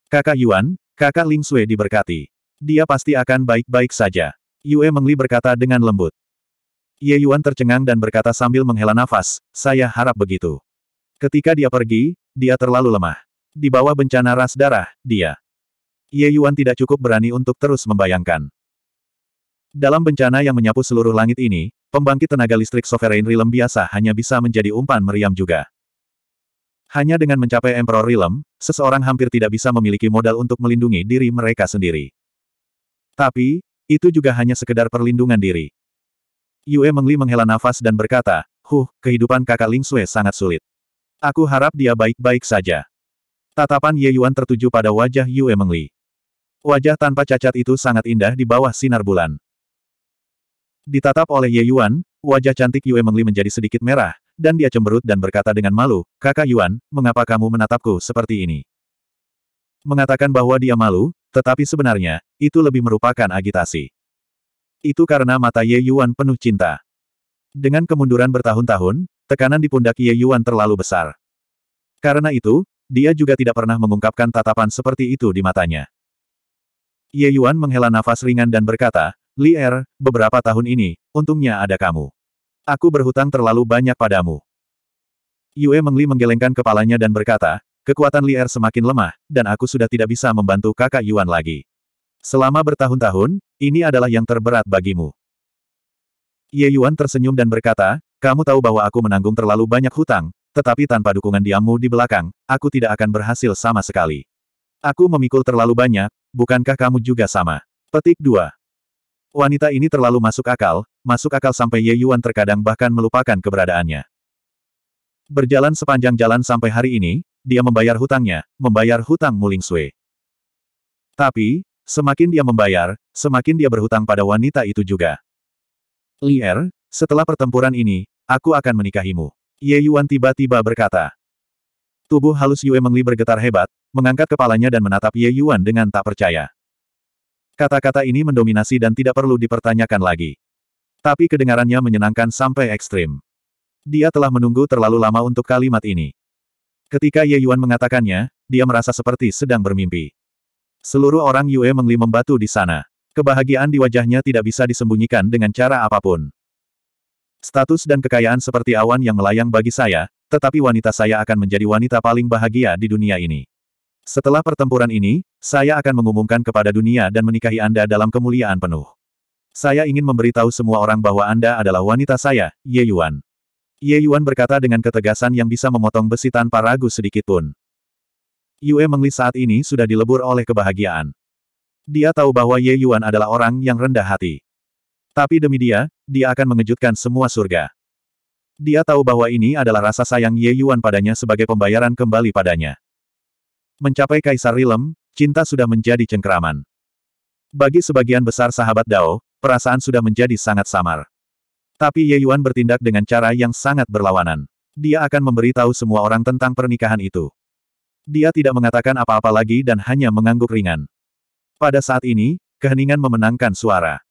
Kakak Yuan, kakak Ling Sui diberkati. Dia pasti akan baik-baik saja. Yue Mengli berkata dengan lembut. Ye Yuan tercengang dan berkata sambil menghela nafas, saya harap begitu. Ketika dia pergi, dia terlalu lemah. Di bawah bencana ras darah, dia Ye Yuan tidak cukup berani untuk terus membayangkan. Dalam bencana yang menyapu seluruh langit ini, pembangkit tenaga listrik Sovereign Realm biasa hanya bisa menjadi umpan meriam juga. Hanya dengan mencapai Emperor Realm, seseorang hampir tidak bisa memiliki modal untuk melindungi diri mereka sendiri. Tapi, itu juga hanya sekedar perlindungan diri. Yue Mengli menghela nafas dan berkata, Huh, kehidupan kakak Ling Sui sangat sulit. Aku harap dia baik-baik saja. Tatapan Ye Yuan tertuju pada wajah Yue Mengli. Wajah tanpa cacat itu sangat indah di bawah sinar bulan. Ditatap oleh Ye Yuan, wajah cantik Yue Mengli menjadi sedikit merah, dan dia cemberut dan berkata dengan malu, Kakak Yuan, mengapa kamu menatapku seperti ini? Mengatakan bahwa dia malu, tetapi sebenarnya, itu lebih merupakan agitasi. Itu karena mata Ye Yuan penuh cinta. Dengan kemunduran bertahun-tahun, tekanan di pundak Ye Yuan terlalu besar. Karena itu, dia juga tidak pernah mengungkapkan tatapan seperti itu di matanya. Ye Yuan menghela nafas ringan dan berkata, Li Er, beberapa tahun ini, untungnya ada kamu. Aku berhutang terlalu banyak padamu. Yue Mengli menggelengkan kepalanya dan berkata, kekuatan Li Er semakin lemah, dan aku sudah tidak bisa membantu kakak Yuan lagi. Selama bertahun-tahun, ini adalah yang terberat bagimu. Ye Yuan tersenyum dan berkata, kamu tahu bahwa aku menanggung terlalu banyak hutang, tetapi tanpa dukungan diamu di belakang, aku tidak akan berhasil sama sekali. Aku memikul terlalu banyak, Bukankah kamu juga sama? Petik 2. Wanita ini terlalu masuk akal, masuk akal sampai Ye Yuan terkadang bahkan melupakan keberadaannya. Berjalan sepanjang jalan sampai hari ini, dia membayar hutangnya, membayar hutang Muling Sui. Tapi, semakin dia membayar, semakin dia berhutang pada wanita itu juga. Lier, setelah pertempuran ini, aku akan menikahimu. Ye Yuan tiba-tiba berkata. Tubuh halus Yue Mengli bergetar hebat, mengangkat kepalanya dan menatap Ye Yuan dengan tak percaya. Kata-kata ini mendominasi dan tidak perlu dipertanyakan lagi. Tapi kedengarannya menyenangkan sampai ekstrim. Dia telah menunggu terlalu lama untuk kalimat ini. Ketika Ye Yuan mengatakannya, dia merasa seperti sedang bermimpi. Seluruh orang Yue Mengli membatu di sana. Kebahagiaan di wajahnya tidak bisa disembunyikan dengan cara apapun. Status dan kekayaan seperti awan yang melayang bagi saya, tetapi wanita saya akan menjadi wanita paling bahagia di dunia ini. Setelah pertempuran ini, saya akan mengumumkan kepada dunia dan menikahi Anda dalam kemuliaan penuh. Saya ingin memberitahu semua orang bahwa Anda adalah wanita saya, Ye Yuan. Ye Yuan berkata dengan ketegasan yang bisa memotong besi tanpa ragu sedikitpun. Yue Mengli saat ini sudah dilebur oleh kebahagiaan. Dia tahu bahwa Ye Yuan adalah orang yang rendah hati. Tapi demi dia, dia akan mengejutkan semua surga. Dia tahu bahwa ini adalah rasa sayang Ye Yuan padanya sebagai pembayaran kembali padanya. Mencapai Kaisar Rilem, cinta sudah menjadi cengkeraman. Bagi sebagian besar sahabat Dao, perasaan sudah menjadi sangat samar. Tapi Ye Yuan bertindak dengan cara yang sangat berlawanan. Dia akan memberitahu semua orang tentang pernikahan itu. Dia tidak mengatakan apa-apa lagi dan hanya mengangguk ringan. Pada saat ini, keheningan memenangkan suara.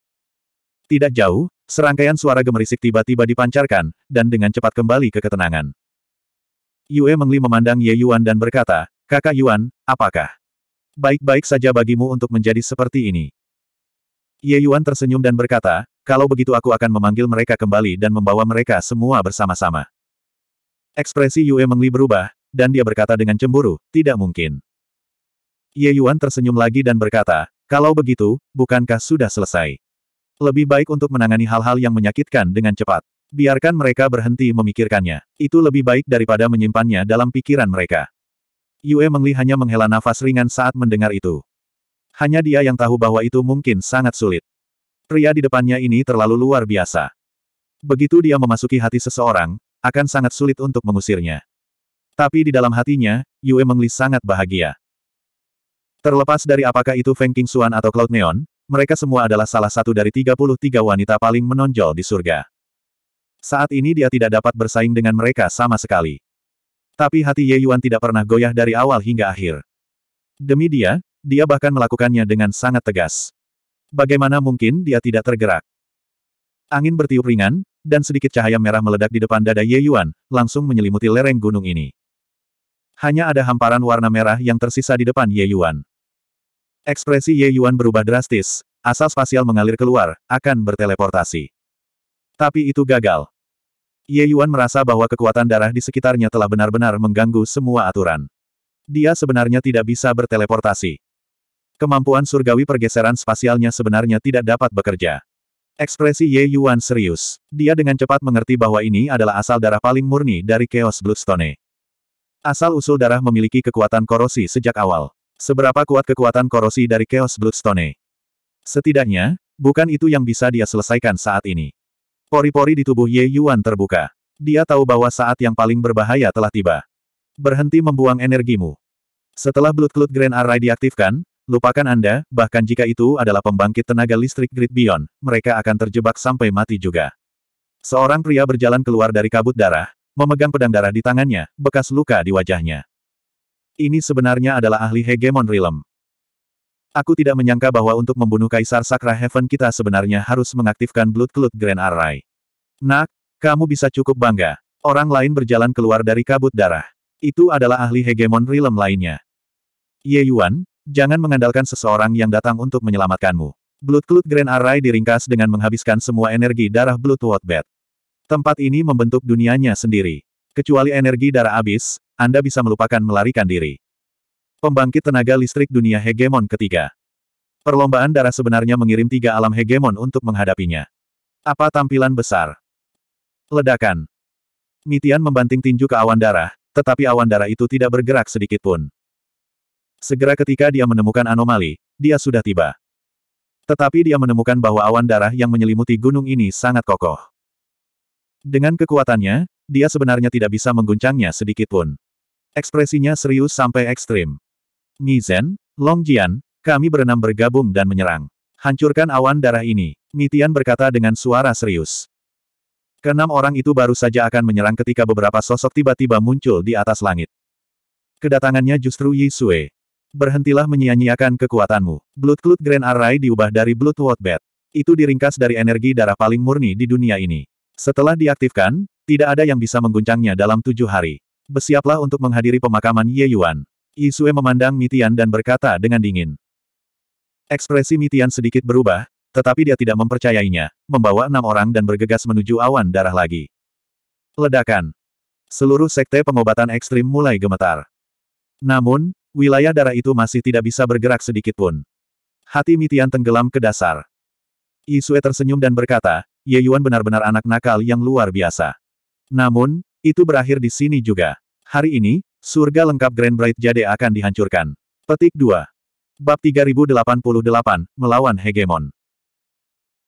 Tidak jauh, Serangkaian suara gemerisik tiba-tiba dipancarkan, dan dengan cepat kembali ke ketenangan. Yue Mengli memandang Ye Yuan dan berkata, Kakak Yuan, apakah baik-baik saja bagimu untuk menjadi seperti ini? Ye Yuan tersenyum dan berkata, kalau begitu aku akan memanggil mereka kembali dan membawa mereka semua bersama-sama. Ekspresi Yue Mengli berubah, dan dia berkata dengan cemburu, tidak mungkin. Ye Yuan tersenyum lagi dan berkata, kalau begitu, bukankah sudah selesai? Lebih baik untuk menangani hal-hal yang menyakitkan dengan cepat. Biarkan mereka berhenti memikirkannya. Itu lebih baik daripada menyimpannya dalam pikiran mereka. Yue Mengli hanya menghela nafas ringan saat mendengar itu. Hanya dia yang tahu bahwa itu mungkin sangat sulit. Pria di depannya ini terlalu luar biasa. Begitu dia memasuki hati seseorang, akan sangat sulit untuk mengusirnya. Tapi di dalam hatinya, Yue Mengli sangat bahagia. Terlepas dari apakah itu Feng Qingxuan atau Cloud Neon, mereka semua adalah salah satu dari 33 wanita paling menonjol di surga. Saat ini dia tidak dapat bersaing dengan mereka sama sekali. Tapi hati Ye Yuan tidak pernah goyah dari awal hingga akhir. Demi dia, dia bahkan melakukannya dengan sangat tegas. Bagaimana mungkin dia tidak tergerak? Angin bertiup ringan, dan sedikit cahaya merah meledak di depan dada Ye Yuan, langsung menyelimuti lereng gunung ini. Hanya ada hamparan warna merah yang tersisa di depan Ye Yuan. Ekspresi Ye Yuan berubah drastis, Asal spasial mengalir keluar, akan berteleportasi. Tapi itu gagal. Ye Yuan merasa bahwa kekuatan darah di sekitarnya telah benar-benar mengganggu semua aturan. Dia sebenarnya tidak bisa berteleportasi. Kemampuan surgawi pergeseran spasialnya sebenarnya tidak dapat bekerja. Ekspresi Ye Yuan serius. Dia dengan cepat mengerti bahwa ini adalah asal darah paling murni dari Chaos Bloodstone. Asal-usul darah memiliki kekuatan korosi sejak awal. Seberapa kuat kekuatan korosi dari Chaos Bloodstone? Setidaknya, bukan itu yang bisa dia selesaikan saat ini. Pori-pori di tubuh Ye Yuan terbuka. Dia tahu bahwa saat yang paling berbahaya telah tiba. Berhenti membuang energimu. Setelah Blood Cloud Grand Array diaktifkan, lupakan Anda, bahkan jika itu adalah pembangkit tenaga listrik Grid Beyond, mereka akan terjebak sampai mati juga. Seorang pria berjalan keluar dari kabut darah, memegang pedang darah di tangannya, bekas luka di wajahnya. Ini sebenarnya adalah ahli hegemon realm. Aku tidak menyangka bahwa untuk membunuh Kaisar Sakra Heaven kita sebenarnya harus mengaktifkan Blood Cloud Grand Array. Nak, kamu bisa cukup bangga. Orang lain berjalan keluar dari kabut darah. Itu adalah ahli hegemon realm lainnya. Ye Yuan, jangan mengandalkan seseorang yang datang untuk menyelamatkanmu. Blood Cloud Grand Array diringkas dengan menghabiskan semua energi darah Blood Wattbed. Tempat ini membentuk dunianya sendiri. Kecuali energi darah abis, anda bisa melupakan melarikan diri. Pembangkit tenaga listrik dunia hegemon ketiga. Perlombaan darah sebenarnya mengirim tiga alam hegemon untuk menghadapinya. Apa tampilan besar? Ledakan. Mitian membanting tinju ke awan darah, tetapi awan darah itu tidak bergerak sedikit pun. Segera ketika dia menemukan anomali, dia sudah tiba. Tetapi dia menemukan bahwa awan darah yang menyelimuti gunung ini sangat kokoh. Dengan kekuatannya, dia sebenarnya tidak bisa mengguncangnya sedikit pun. Ekspresinya serius sampai ekstrim. Mizen, Longjian, kami berenam bergabung dan menyerang. Hancurkan awan darah ini, Mitian berkata dengan suara serius. Kenam orang itu baru saja akan menyerang ketika beberapa sosok tiba-tiba muncul di atas langit. Kedatangannya justru Yi Sui. Berhentilah menyia-nyiakan kekuatanmu. Bloodclut Grand Array diubah dari Blood Bed. Itu diringkas dari energi darah paling murni di dunia ini. Setelah diaktifkan, tidak ada yang bisa mengguncangnya dalam tujuh hari. Bersiaplah untuk menghadiri pemakaman Ye Yuan. Yisue memandang Mitian dan berkata dengan dingin. Ekspresi Mitian sedikit berubah, tetapi dia tidak mempercayainya, membawa enam orang dan bergegas menuju awan darah lagi. Ledakan. Seluruh sekte pengobatan ekstrim mulai gemetar. Namun, wilayah darah itu masih tidak bisa bergerak sedikit pun. Hati Mitian tenggelam ke dasar. Yisue tersenyum dan berkata, Ye Yuan benar-benar anak nakal yang luar biasa. Namun, itu berakhir di sini juga. Hari ini, surga lengkap Grand Bright Jade akan dihancurkan. Petik 2. Bab 3088, Melawan Hegemon.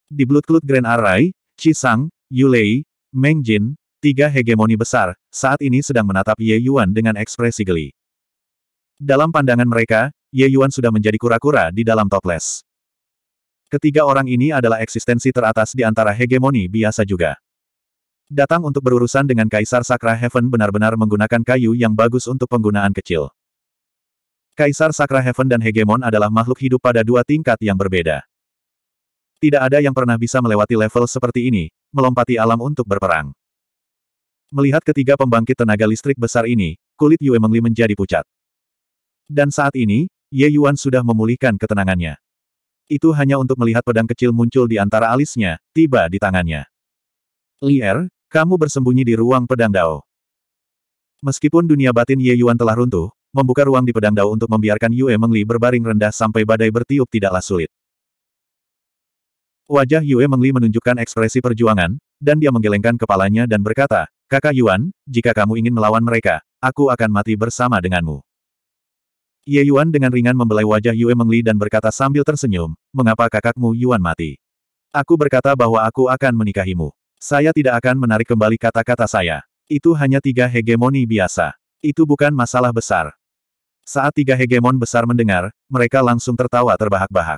Di Bloodclut Grand Array, Chisang, Yulei, Meng Jin, tiga hegemoni besar, saat ini sedang menatap Ye Yuan dengan ekspresi geli. Dalam pandangan mereka, Ye Yuan sudah menjadi kura-kura di dalam toples. Ketiga orang ini adalah eksistensi teratas di antara hegemoni biasa juga. Datang untuk berurusan dengan Kaisar Sakra Heaven benar-benar menggunakan kayu yang bagus untuk penggunaan kecil. Kaisar Sakra Heaven dan Hegemon adalah makhluk hidup pada dua tingkat yang berbeda. Tidak ada yang pernah bisa melewati level seperti ini, melompati alam untuk berperang. Melihat ketiga pembangkit tenaga listrik besar ini, kulit Yue Mengli menjadi pucat. Dan saat ini, Ye Yuan sudah memulihkan ketenangannya. Itu hanya untuk melihat pedang kecil muncul di antara alisnya, tiba di tangannya. Lier, kamu bersembunyi di ruang pedang Dao. Meskipun dunia batin Ye Yuan telah runtuh, membuka ruang di pedang Dao untuk membiarkan Yue Mengli berbaring rendah sampai badai bertiup tidaklah sulit. Wajah Yue Mengli menunjukkan ekspresi perjuangan, dan dia menggelengkan kepalanya dan berkata, Kakak Yuan, jika kamu ingin melawan mereka, aku akan mati bersama denganmu. Ye Yuan dengan ringan membelai wajah Yue Mengli dan berkata sambil tersenyum, Mengapa kakakmu Yuan mati? Aku berkata bahwa aku akan menikahimu. Saya tidak akan menarik kembali kata-kata saya. Itu hanya tiga hegemoni biasa. Itu bukan masalah besar. Saat tiga hegemon besar mendengar, mereka langsung tertawa terbahak-bahak.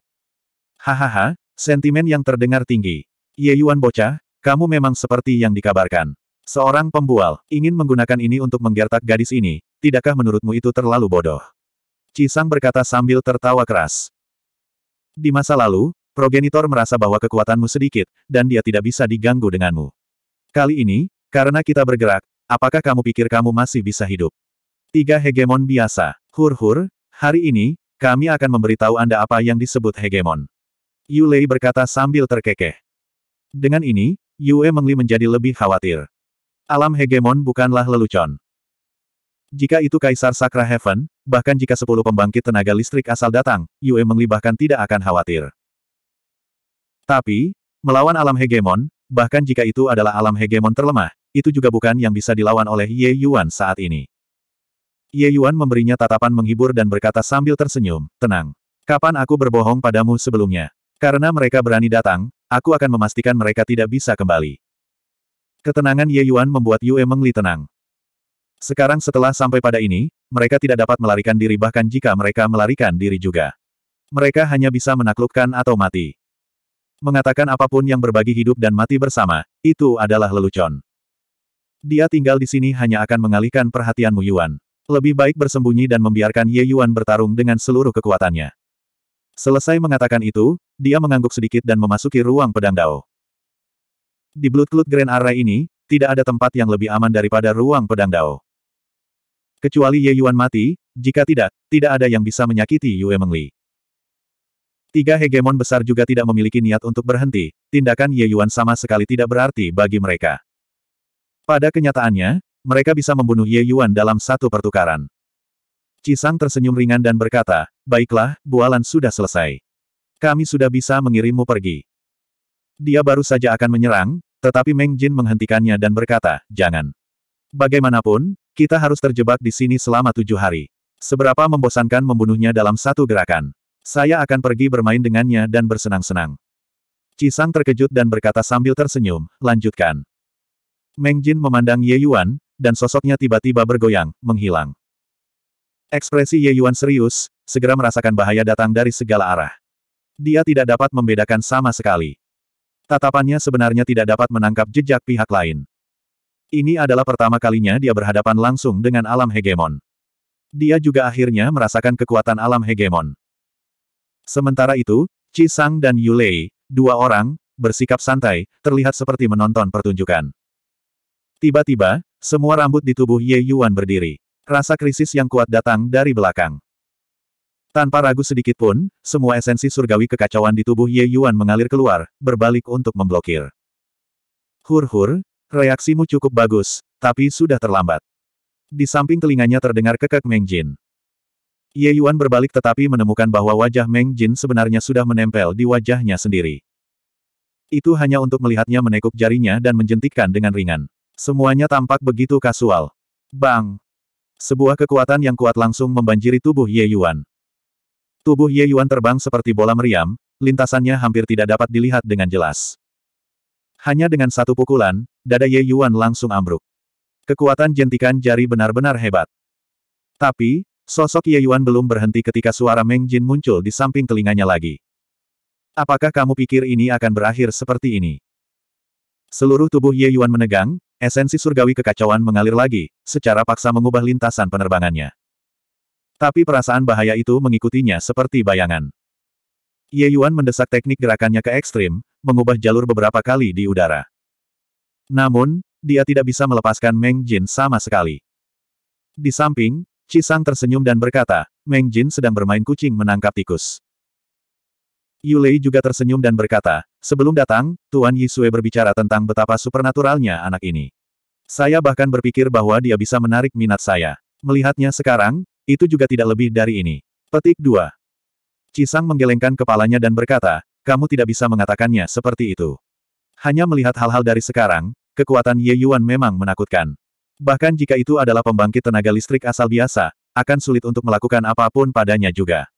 Hahaha, sentimen yang terdengar tinggi. Ye Yuan bocah, kamu memang seperti yang dikabarkan. Seorang pembual, ingin menggunakan ini untuk menggertak gadis ini, tidakkah menurutmu itu terlalu bodoh? Cisang berkata sambil tertawa keras. Di masa lalu, Progenitor merasa bahwa kekuatanmu sedikit, dan dia tidak bisa diganggu denganmu. Kali ini, karena kita bergerak, apakah kamu pikir kamu masih bisa hidup? Tiga hegemon biasa. Hur-hur, hari ini, kami akan memberitahu Anda apa yang disebut hegemon. Yulei berkata sambil terkekeh. Dengan ini, Yue Mengli menjadi lebih khawatir. Alam hegemon bukanlah lelucon. Jika itu Kaisar Sakra Heaven, bahkan jika sepuluh pembangkit tenaga listrik asal datang, Yue Mengli bahkan tidak akan khawatir. Tapi, melawan alam hegemon, bahkan jika itu adalah alam hegemon terlemah, itu juga bukan yang bisa dilawan oleh Ye Yuan saat ini. Ye Yuan memberinya tatapan menghibur dan berkata sambil tersenyum, tenang. Kapan aku berbohong padamu sebelumnya? Karena mereka berani datang, aku akan memastikan mereka tidak bisa kembali. Ketenangan Ye Yuan membuat Yue Mengli tenang. Sekarang setelah sampai pada ini, mereka tidak dapat melarikan diri bahkan jika mereka melarikan diri juga. Mereka hanya bisa menaklukkan atau mati. Mengatakan apapun yang berbagi hidup dan mati bersama, itu adalah lelucon. Dia tinggal di sini hanya akan mengalihkan perhatian Mu Yuan. Lebih baik bersembunyi dan membiarkan Ye Yuan bertarung dengan seluruh kekuatannya. Selesai mengatakan itu, dia mengangguk sedikit dan memasuki ruang pedang Dao. Di belut-belut Grand Array ini, tidak ada tempat yang lebih aman daripada ruang pedang Dao. Kecuali Ye Yuan mati, jika tidak, tidak ada yang bisa menyakiti Yue Mengli. Tiga hegemon besar juga tidak memiliki niat untuk berhenti, tindakan Ye Yuan sama sekali tidak berarti bagi mereka. Pada kenyataannya, mereka bisa membunuh Ye Yuan dalam satu pertukaran. Cisang tersenyum ringan dan berkata, Baiklah, bualan sudah selesai. Kami sudah bisa mengirimmu pergi. Dia baru saja akan menyerang, tetapi Meng Jin menghentikannya dan berkata, jangan. Bagaimanapun, kita harus terjebak di sini selama tujuh hari. Seberapa membosankan membunuhnya dalam satu gerakan. Saya akan pergi bermain dengannya dan bersenang-senang. Cisang terkejut dan berkata sambil tersenyum, lanjutkan. Meng Jin memandang Ye Yuan, dan sosoknya tiba-tiba bergoyang, menghilang. Ekspresi Ye Yuan serius, segera merasakan bahaya datang dari segala arah. Dia tidak dapat membedakan sama sekali. Tatapannya sebenarnya tidak dapat menangkap jejak pihak lain. Ini adalah pertama kalinya dia berhadapan langsung dengan alam hegemon. Dia juga akhirnya merasakan kekuatan alam hegemon. Sementara itu, Cisang Sang dan Yulei, dua orang, bersikap santai, terlihat seperti menonton pertunjukan. Tiba-tiba, semua rambut di tubuh Ye Yuan berdiri. Rasa krisis yang kuat datang dari belakang. Tanpa ragu sedikit pun, semua esensi surgawi kekacauan di tubuh Ye Yuan mengalir keluar, berbalik untuk memblokir. Hur-hur, reaksimu cukup bagus, tapi sudah terlambat. Di samping telinganya terdengar kekek Meng Jin. Ye Yuan berbalik tetapi menemukan bahwa wajah Meng Jin sebenarnya sudah menempel di wajahnya sendiri. Itu hanya untuk melihatnya menekuk jarinya dan menjentikkan dengan ringan. Semuanya tampak begitu kasual. Bang! Sebuah kekuatan yang kuat langsung membanjiri tubuh Ye Yuan. Tubuh Ye Yuan terbang seperti bola meriam, lintasannya hampir tidak dapat dilihat dengan jelas. Hanya dengan satu pukulan, dada Ye Yuan langsung ambruk. Kekuatan jentikan jari benar-benar hebat. Tapi, Sosok Ye Yuan belum berhenti ketika suara Meng Jin muncul di samping telinganya lagi. Apakah kamu pikir ini akan berakhir seperti ini? Seluruh tubuh Ye Yuan menegang, esensi surgawi kekacauan mengalir lagi, secara paksa mengubah lintasan penerbangannya. Tapi perasaan bahaya itu mengikutinya seperti bayangan. Ye Yuan mendesak teknik gerakannya ke ekstrim, mengubah jalur beberapa kali di udara. Namun, dia tidak bisa melepaskan Meng Jin sama sekali. Di samping, Cisang tersenyum dan berkata, Meng Jin sedang bermain kucing menangkap tikus. Yulei juga tersenyum dan berkata, sebelum datang, Tuan Yisue berbicara tentang betapa supernaturalnya anak ini. Saya bahkan berpikir bahwa dia bisa menarik minat saya. Melihatnya sekarang, itu juga tidak lebih dari ini. Petik 2. Cisang menggelengkan kepalanya dan berkata, kamu tidak bisa mengatakannya seperti itu. Hanya melihat hal-hal dari sekarang, kekuatan Ye Yuan memang menakutkan. Bahkan jika itu adalah pembangkit tenaga listrik asal biasa, akan sulit untuk melakukan apapun padanya juga.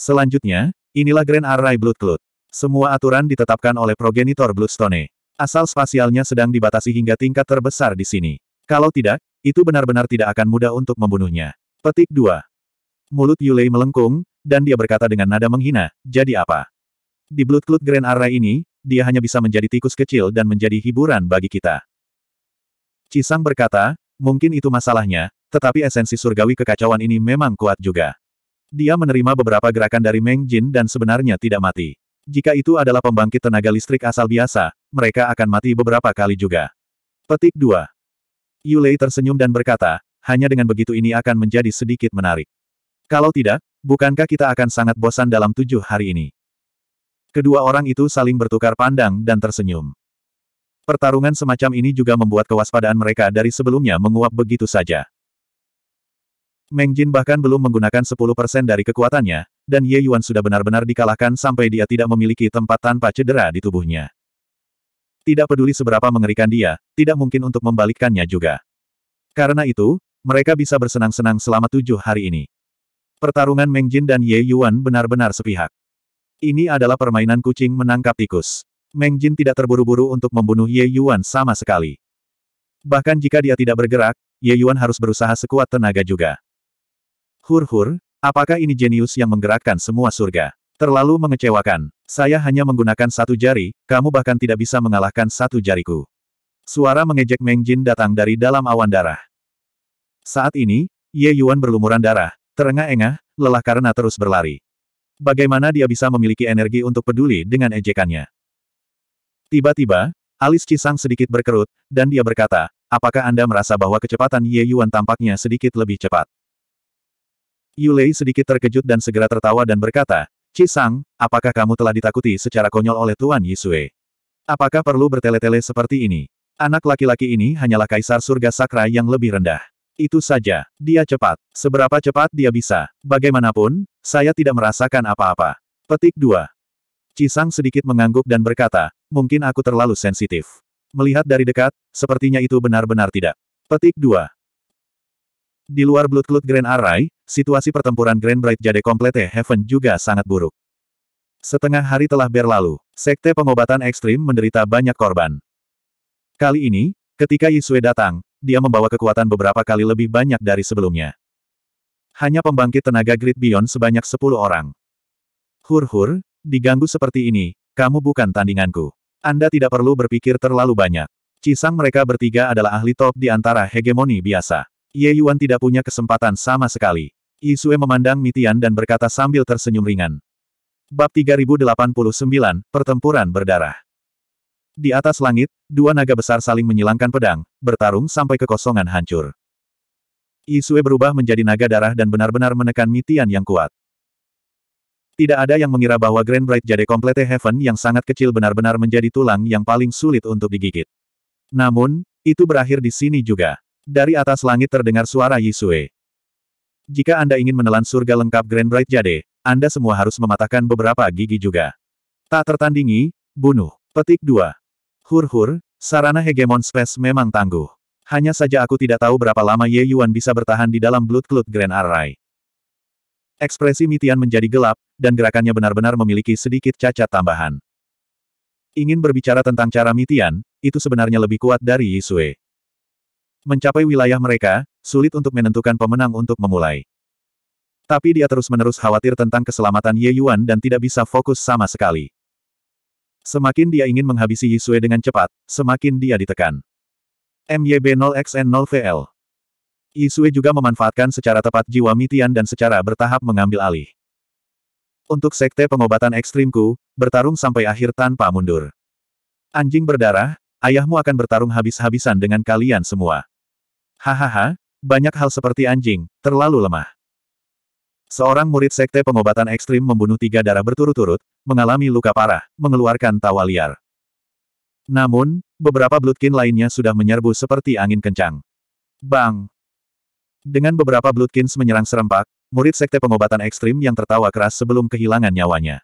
Selanjutnya, inilah Grand Array Blood Semua aturan ditetapkan oleh progenitor Bloodstone. Asal spasialnya sedang dibatasi hingga tingkat terbesar di sini. Kalau tidak, itu benar-benar tidak akan mudah untuk membunuhnya. Petik 2. Mulut Yulei melengkung, dan dia berkata dengan nada menghina, jadi apa? Di Bloodclut Grand Array ini, dia hanya bisa menjadi tikus kecil dan menjadi hiburan bagi kita. Cisang berkata, Mungkin itu masalahnya, tetapi esensi surgawi kekacauan ini memang kuat juga. Dia menerima beberapa gerakan dari Meng Jin dan sebenarnya tidak mati. Jika itu adalah pembangkit tenaga listrik asal biasa, mereka akan mati beberapa kali juga. Petik 2. Yulei tersenyum dan berkata, hanya dengan begitu ini akan menjadi sedikit menarik. Kalau tidak, bukankah kita akan sangat bosan dalam tujuh hari ini? Kedua orang itu saling bertukar pandang dan tersenyum. Pertarungan semacam ini juga membuat kewaspadaan mereka dari sebelumnya menguap begitu saja. Meng Jin bahkan belum menggunakan 10% dari kekuatannya, dan Ye Yuan sudah benar-benar dikalahkan sampai dia tidak memiliki tempat tanpa cedera di tubuhnya. Tidak peduli seberapa mengerikan dia, tidak mungkin untuk membalikkannya juga. Karena itu, mereka bisa bersenang-senang selama tujuh hari ini. Pertarungan Meng Jin dan Ye Yuan benar-benar sepihak. Ini adalah permainan kucing menangkap tikus. Meng Jin tidak terburu-buru untuk membunuh Ye Yuan sama sekali. Bahkan jika dia tidak bergerak, Ye Yuan harus berusaha sekuat tenaga juga. Hur-hur, apakah ini jenius yang menggerakkan semua surga? Terlalu mengecewakan. Saya hanya menggunakan satu jari, kamu bahkan tidak bisa mengalahkan satu jariku. Suara mengejek Meng Jin datang dari dalam awan darah. Saat ini, Ye Yuan berlumuran darah, terengah-engah, lelah karena terus berlari. Bagaimana dia bisa memiliki energi untuk peduli dengan ejekannya? Tiba-tiba, alis Cisang sedikit berkerut, dan dia berkata, apakah Anda merasa bahwa kecepatan Ye Yuan tampaknya sedikit lebih cepat? Yulei sedikit terkejut dan segera tertawa dan berkata, Cisang, apakah kamu telah ditakuti secara konyol oleh Tuan Yisue? Apakah perlu bertele-tele seperti ini? Anak laki-laki ini hanyalah kaisar surga sakra yang lebih rendah. Itu saja, dia cepat. Seberapa cepat dia bisa. Bagaimanapun, saya tidak merasakan apa-apa. Petik 2. Cisang sedikit mengangguk dan berkata, mungkin aku terlalu sensitif. Melihat dari dekat, sepertinya itu benar-benar tidak. Petik 2. Di luar Blood Cloud Grand Array, situasi pertempuran Grand Bright Jade Komplete Heaven juga sangat buruk. Setengah hari telah berlalu, sekte pengobatan ekstrim menderita banyak korban. Kali ini, ketika Yisue datang, dia membawa kekuatan beberapa kali lebih banyak dari sebelumnya. Hanya pembangkit tenaga Great Beyond sebanyak 10 orang. Hur-hur, Diganggu seperti ini, kamu bukan tandinganku. Anda tidak perlu berpikir terlalu banyak. Cisang mereka bertiga adalah ahli top di antara hegemoni biasa. Ye Yuan tidak punya kesempatan sama sekali. Isue memandang Mitian dan berkata sambil tersenyum ringan. Bab 3089, Pertempuran Berdarah Di atas langit, dua naga besar saling menyilangkan pedang, bertarung sampai kekosongan hancur. Isue berubah menjadi naga darah dan benar-benar menekan Mitian yang kuat. Tidak ada yang mengira bahwa Grand Bright Jade Complete Heaven yang sangat kecil benar-benar menjadi tulang yang paling sulit untuk digigit. Namun, itu berakhir di sini juga. Dari atas langit terdengar suara Yisue. Jika Anda ingin menelan surga lengkap Grand Bright Jade, Anda semua harus mematahkan beberapa gigi juga. Tak tertandingi, bunuh. Petik 2. Hur-hur, sarana hegemon space memang tangguh. Hanya saja aku tidak tahu berapa lama Ye Yuan bisa bertahan di dalam Blood Cloud Grand Array. Ekspresi Mitian menjadi gelap, dan gerakannya benar-benar memiliki sedikit cacat tambahan. Ingin berbicara tentang cara Mitian, itu sebenarnya lebih kuat dari Yisue. Mencapai wilayah mereka, sulit untuk menentukan pemenang untuk memulai. Tapi dia terus-menerus khawatir tentang keselamatan Ye Yuan dan tidak bisa fokus sama sekali. Semakin dia ingin menghabisi Yisue dengan cepat, semakin dia ditekan. MYB 0XN 0VL Yisui juga memanfaatkan secara tepat jiwa Mitian dan secara bertahap mengambil alih. Untuk sekte pengobatan ekstrimku, bertarung sampai akhir tanpa mundur. Anjing berdarah, ayahmu akan bertarung habis-habisan dengan kalian semua. Hahaha, banyak hal seperti anjing, terlalu lemah. Seorang murid sekte pengobatan ekstrim membunuh tiga darah berturut-turut, mengalami luka parah, mengeluarkan tawa liar. Namun, beberapa Bloodkin lainnya sudah menyerbu seperti angin kencang. Bang! Dengan beberapa Bloodkins menyerang serempak, murid sekte pengobatan ekstrim yang tertawa keras sebelum kehilangan nyawanya.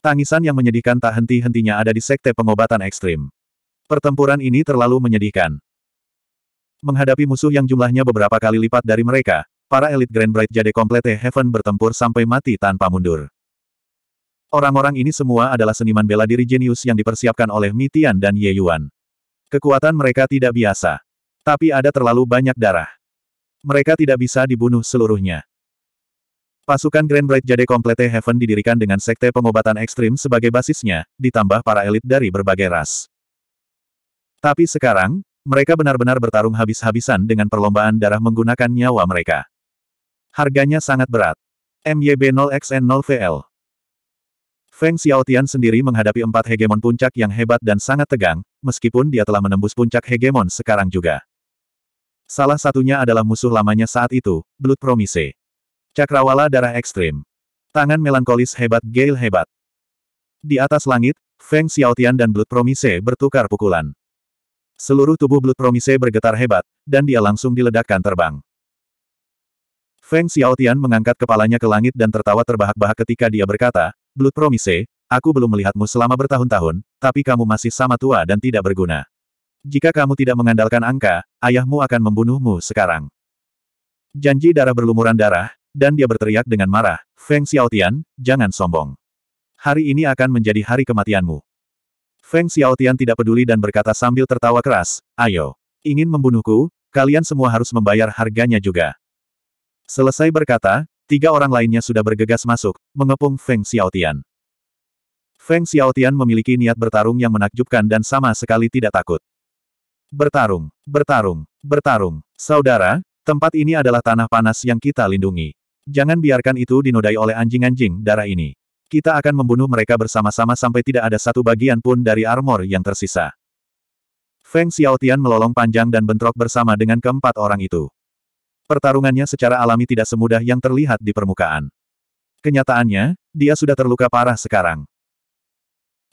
Tangisan yang menyedihkan tak henti-hentinya ada di sekte pengobatan ekstrim. Pertempuran ini terlalu menyedihkan. Menghadapi musuh yang jumlahnya beberapa kali lipat dari mereka, para elit Grand Bright Jade Komplete Heaven bertempur sampai mati tanpa mundur. Orang-orang ini semua adalah seniman bela diri jenius yang dipersiapkan oleh Mitian dan Ye Yuan. Kekuatan mereka tidak biasa. Tapi ada terlalu banyak darah. Mereka tidak bisa dibunuh seluruhnya. Pasukan Grand Bright Jade Complete Heaven didirikan dengan sekte pengobatan ekstrim sebagai basisnya, ditambah para elit dari berbagai ras. Tapi sekarang, mereka benar-benar bertarung habis-habisan dengan perlombaan darah menggunakan nyawa mereka. Harganya sangat berat. MYB 0XN0VL Feng Xiaotian sendiri menghadapi empat hegemon puncak yang hebat dan sangat tegang, meskipun dia telah menembus puncak hegemon sekarang juga. Salah satunya adalah musuh lamanya saat itu, Blood Promise. Cakrawala darah ekstrim. Tangan melankolis hebat Gale hebat. Di atas langit, Feng Xiaotian dan Blood Promise bertukar pukulan. Seluruh tubuh Blood Promise bergetar hebat, dan dia langsung diledakkan terbang. Feng Xiaotian mengangkat kepalanya ke langit dan tertawa terbahak-bahak ketika dia berkata, Blood Promise, aku belum melihatmu selama bertahun-tahun, tapi kamu masih sama tua dan tidak berguna. Jika kamu tidak mengandalkan angka, ayahmu akan membunuhmu sekarang. Janji darah berlumuran darah, dan dia berteriak dengan marah, Feng Xiaotian, jangan sombong. Hari ini akan menjadi hari kematianmu. Feng Xiaotian tidak peduli dan berkata sambil tertawa keras, ayo, ingin membunuhku, kalian semua harus membayar harganya juga. Selesai berkata, tiga orang lainnya sudah bergegas masuk, mengepung Feng Xiaotian. Feng Xiaotian memiliki niat bertarung yang menakjubkan dan sama sekali tidak takut. Bertarung, bertarung, bertarung. Saudara, tempat ini adalah tanah panas yang kita lindungi. Jangan biarkan itu dinodai oleh anjing-anjing darah ini. Kita akan membunuh mereka bersama-sama sampai tidak ada satu bagian pun dari armor yang tersisa. Feng Xiaotian melolong panjang dan bentrok bersama dengan keempat orang itu. Pertarungannya secara alami tidak semudah yang terlihat di permukaan. Kenyataannya, dia sudah terluka parah sekarang.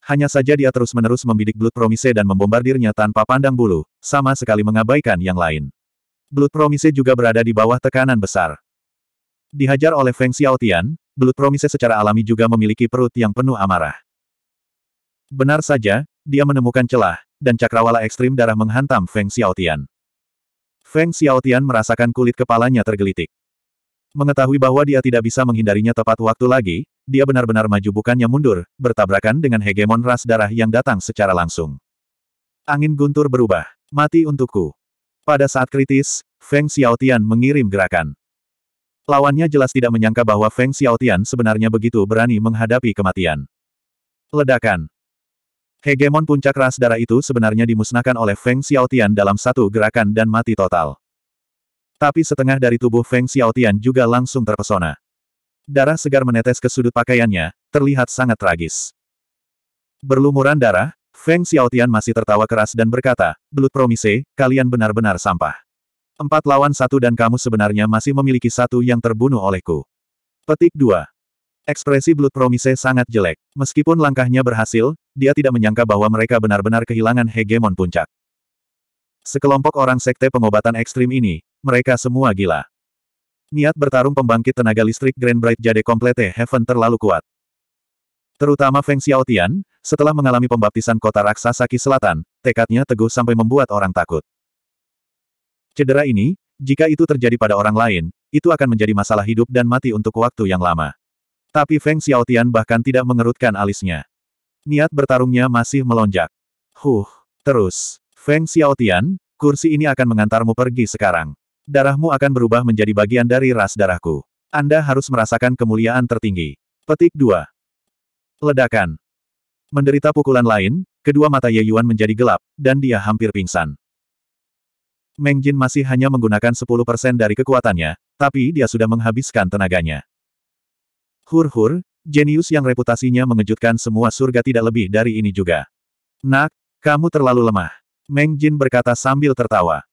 Hanya saja dia terus-menerus membidik Blood Promise dan membombardirnya tanpa pandang bulu, sama sekali mengabaikan yang lain. Blood Promise juga berada di bawah tekanan besar. Dihajar oleh Feng Xiaotian, Blood Promise secara alami juga memiliki perut yang penuh amarah. Benar saja, dia menemukan celah, dan cakrawala ekstrim darah menghantam Feng Xiaotian. Feng Xiaotian merasakan kulit kepalanya tergelitik. Mengetahui bahwa dia tidak bisa menghindarinya tepat waktu lagi, dia benar-benar maju bukannya mundur, bertabrakan dengan hegemon ras darah yang datang secara langsung. Angin guntur berubah. Mati untukku. Pada saat kritis, Feng Xiaotian mengirim gerakan. Lawannya jelas tidak menyangka bahwa Feng Xiaotian sebenarnya begitu berani menghadapi kematian. Ledakan. Hegemon puncak ras darah itu sebenarnya dimusnahkan oleh Feng Xiaotian dalam satu gerakan dan mati total. Tapi setengah dari tubuh Feng Xiaotian juga langsung terpesona. Darah segar menetes ke sudut pakaiannya, terlihat sangat tragis. Berlumuran darah, Feng Xiaotian masih tertawa keras dan berkata, Belut Promise, kalian benar-benar sampah. Empat lawan satu dan kamu sebenarnya masih memiliki satu yang terbunuh olehku. Petik 2. Ekspresi Belut Promise sangat jelek. Meskipun langkahnya berhasil, dia tidak menyangka bahwa mereka benar-benar kehilangan hegemon puncak. Sekelompok orang sekte pengobatan ekstrim ini, mereka semua gila. Niat bertarung pembangkit tenaga listrik Grand Bright Jade komplete Heaven terlalu kuat. Terutama Feng Xiaotian, setelah mengalami pembaptisan kota raksasa Ki Selatan, tekadnya teguh sampai membuat orang takut. Cedera ini, jika itu terjadi pada orang lain, itu akan menjadi masalah hidup dan mati untuk waktu yang lama. Tapi Feng Xiaotian bahkan tidak mengerutkan alisnya. Niat bertarungnya masih melonjak. Huh, terus, Feng Xiaotian, kursi ini akan mengantarmu pergi sekarang darahmu akan berubah menjadi bagian dari ras darahku. Anda harus merasakan kemuliaan tertinggi. Petik 2. Ledakan. Menderita pukulan lain, kedua mata Ye Yuan menjadi gelap, dan dia hampir pingsan. Meng Jin masih hanya menggunakan 10% dari kekuatannya, tapi dia sudah menghabiskan tenaganya. Hur-hur, jenius yang reputasinya mengejutkan semua surga tidak lebih dari ini juga. Nak, kamu terlalu lemah. Meng Jin berkata sambil tertawa.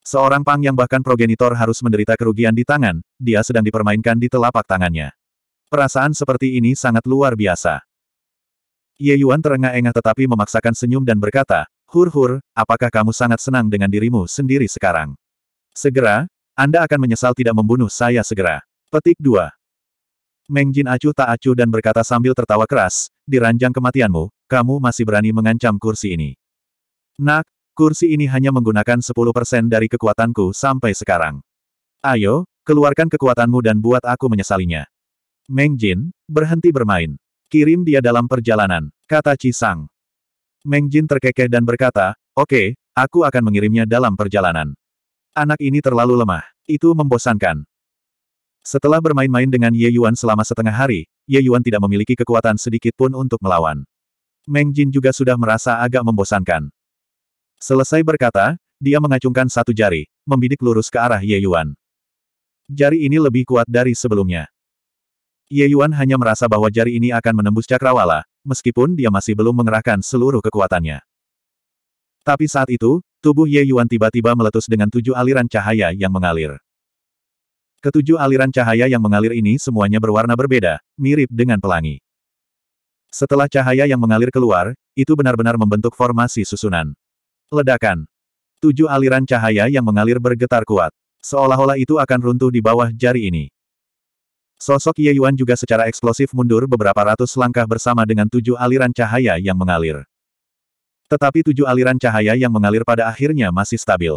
Seorang pang yang bahkan progenitor harus menderita kerugian di tangan, dia sedang dipermainkan di telapak tangannya. Perasaan seperti ini sangat luar biasa. Ye Yuan terengah-engah tetapi memaksakan senyum dan berkata, Hur Hur, apakah kamu sangat senang dengan dirimu sendiri sekarang? Segera, Anda akan menyesal tidak membunuh saya segera. Petik 2. Meng Jin acuh tak acuh dan berkata sambil tertawa keras, diranjang kematianmu, kamu masih berani mengancam kursi ini. Nak, Kursi ini hanya menggunakan 10% dari kekuatanku sampai sekarang. Ayo, keluarkan kekuatanmu dan buat aku menyesalinya. Meng Jin, berhenti bermain. Kirim dia dalam perjalanan, kata Cisang. Meng Jin terkekeh dan berkata, oke, okay, aku akan mengirimnya dalam perjalanan. Anak ini terlalu lemah, itu membosankan. Setelah bermain-main dengan Ye Yuan selama setengah hari, Ye Yuan tidak memiliki kekuatan sedikit pun untuk melawan. Meng Jin juga sudah merasa agak membosankan. Selesai berkata, dia mengacungkan satu jari, membidik lurus ke arah Ye Yuan. Jari ini lebih kuat dari sebelumnya. Ye Yuan hanya merasa bahwa jari ini akan menembus cakrawala, meskipun dia masih belum mengerahkan seluruh kekuatannya. Tapi saat itu, tubuh Ye Yuan tiba-tiba meletus dengan tujuh aliran cahaya yang mengalir. Ketujuh aliran cahaya yang mengalir ini semuanya berwarna berbeda, mirip dengan pelangi. Setelah cahaya yang mengalir keluar, itu benar-benar membentuk formasi susunan. Ledakan. Tujuh aliran cahaya yang mengalir bergetar kuat. Seolah-olah itu akan runtuh di bawah jari ini. Sosok Ye Yuan juga secara eksplosif mundur beberapa ratus langkah bersama dengan tujuh aliran cahaya yang mengalir. Tetapi tujuh aliran cahaya yang mengalir pada akhirnya masih stabil.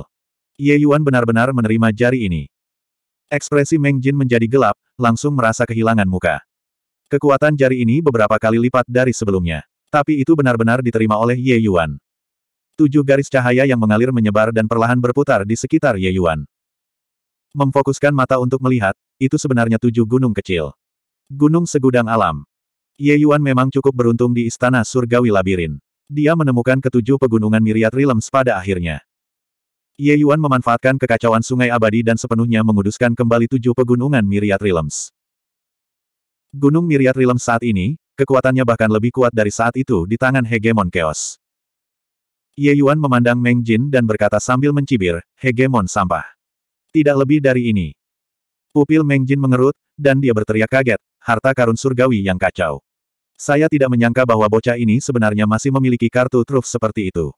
Ye Yuan benar-benar menerima jari ini. Ekspresi Meng Jin menjadi gelap, langsung merasa kehilangan muka. Kekuatan jari ini beberapa kali lipat dari sebelumnya. Tapi itu benar-benar diterima oleh Ye Yuan. Tujuh garis cahaya yang mengalir menyebar dan perlahan berputar di sekitar Ye Yuan. Memfokuskan mata untuk melihat, itu sebenarnya tujuh gunung kecil. Gunung segudang alam. Ye Yuan memang cukup beruntung di istana surgawi labirin. Dia menemukan ketujuh pegunungan miriat Rilems pada akhirnya. Ye Yuan memanfaatkan kekacauan sungai abadi dan sepenuhnya menguduskan kembali tujuh pegunungan Miriat Rilems. Gunung Miriat Rilems saat ini, kekuatannya bahkan lebih kuat dari saat itu di tangan hegemon Chaos. Ye Yuan memandang Meng Jin dan berkata sambil mencibir, hegemon sampah. Tidak lebih dari ini. Pupil Meng Jin mengerut, dan dia berteriak kaget, harta karun surgawi yang kacau. Saya tidak menyangka bahwa bocah ini sebenarnya masih memiliki kartu truf seperti itu.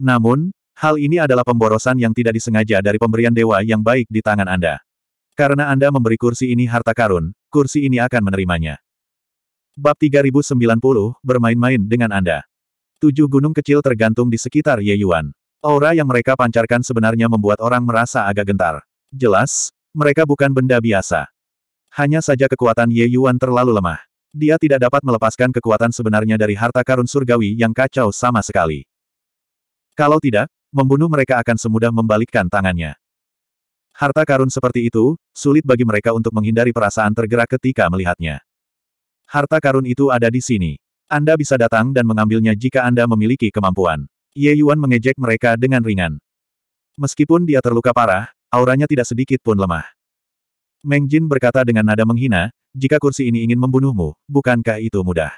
Namun, hal ini adalah pemborosan yang tidak disengaja dari pemberian dewa yang baik di tangan Anda. Karena Anda memberi kursi ini harta karun, kursi ini akan menerimanya. Bab 3090, bermain-main dengan Anda. Tujuh gunung kecil tergantung di sekitar Ye Yuan. Aura yang mereka pancarkan sebenarnya membuat orang merasa agak gentar. Jelas, mereka bukan benda biasa. Hanya saja kekuatan Ye Yuan terlalu lemah. Dia tidak dapat melepaskan kekuatan sebenarnya dari harta karun surgawi yang kacau sama sekali. Kalau tidak, membunuh mereka akan semudah membalikkan tangannya. Harta karun seperti itu, sulit bagi mereka untuk menghindari perasaan tergerak ketika melihatnya. Harta karun itu ada di sini. Anda bisa datang dan mengambilnya jika Anda memiliki kemampuan. Ye Yuan mengejek mereka dengan ringan. Meskipun dia terluka parah, auranya tidak sedikit pun lemah. Meng Jin berkata dengan nada menghina, jika kursi ini ingin membunuhmu, bukankah itu mudah?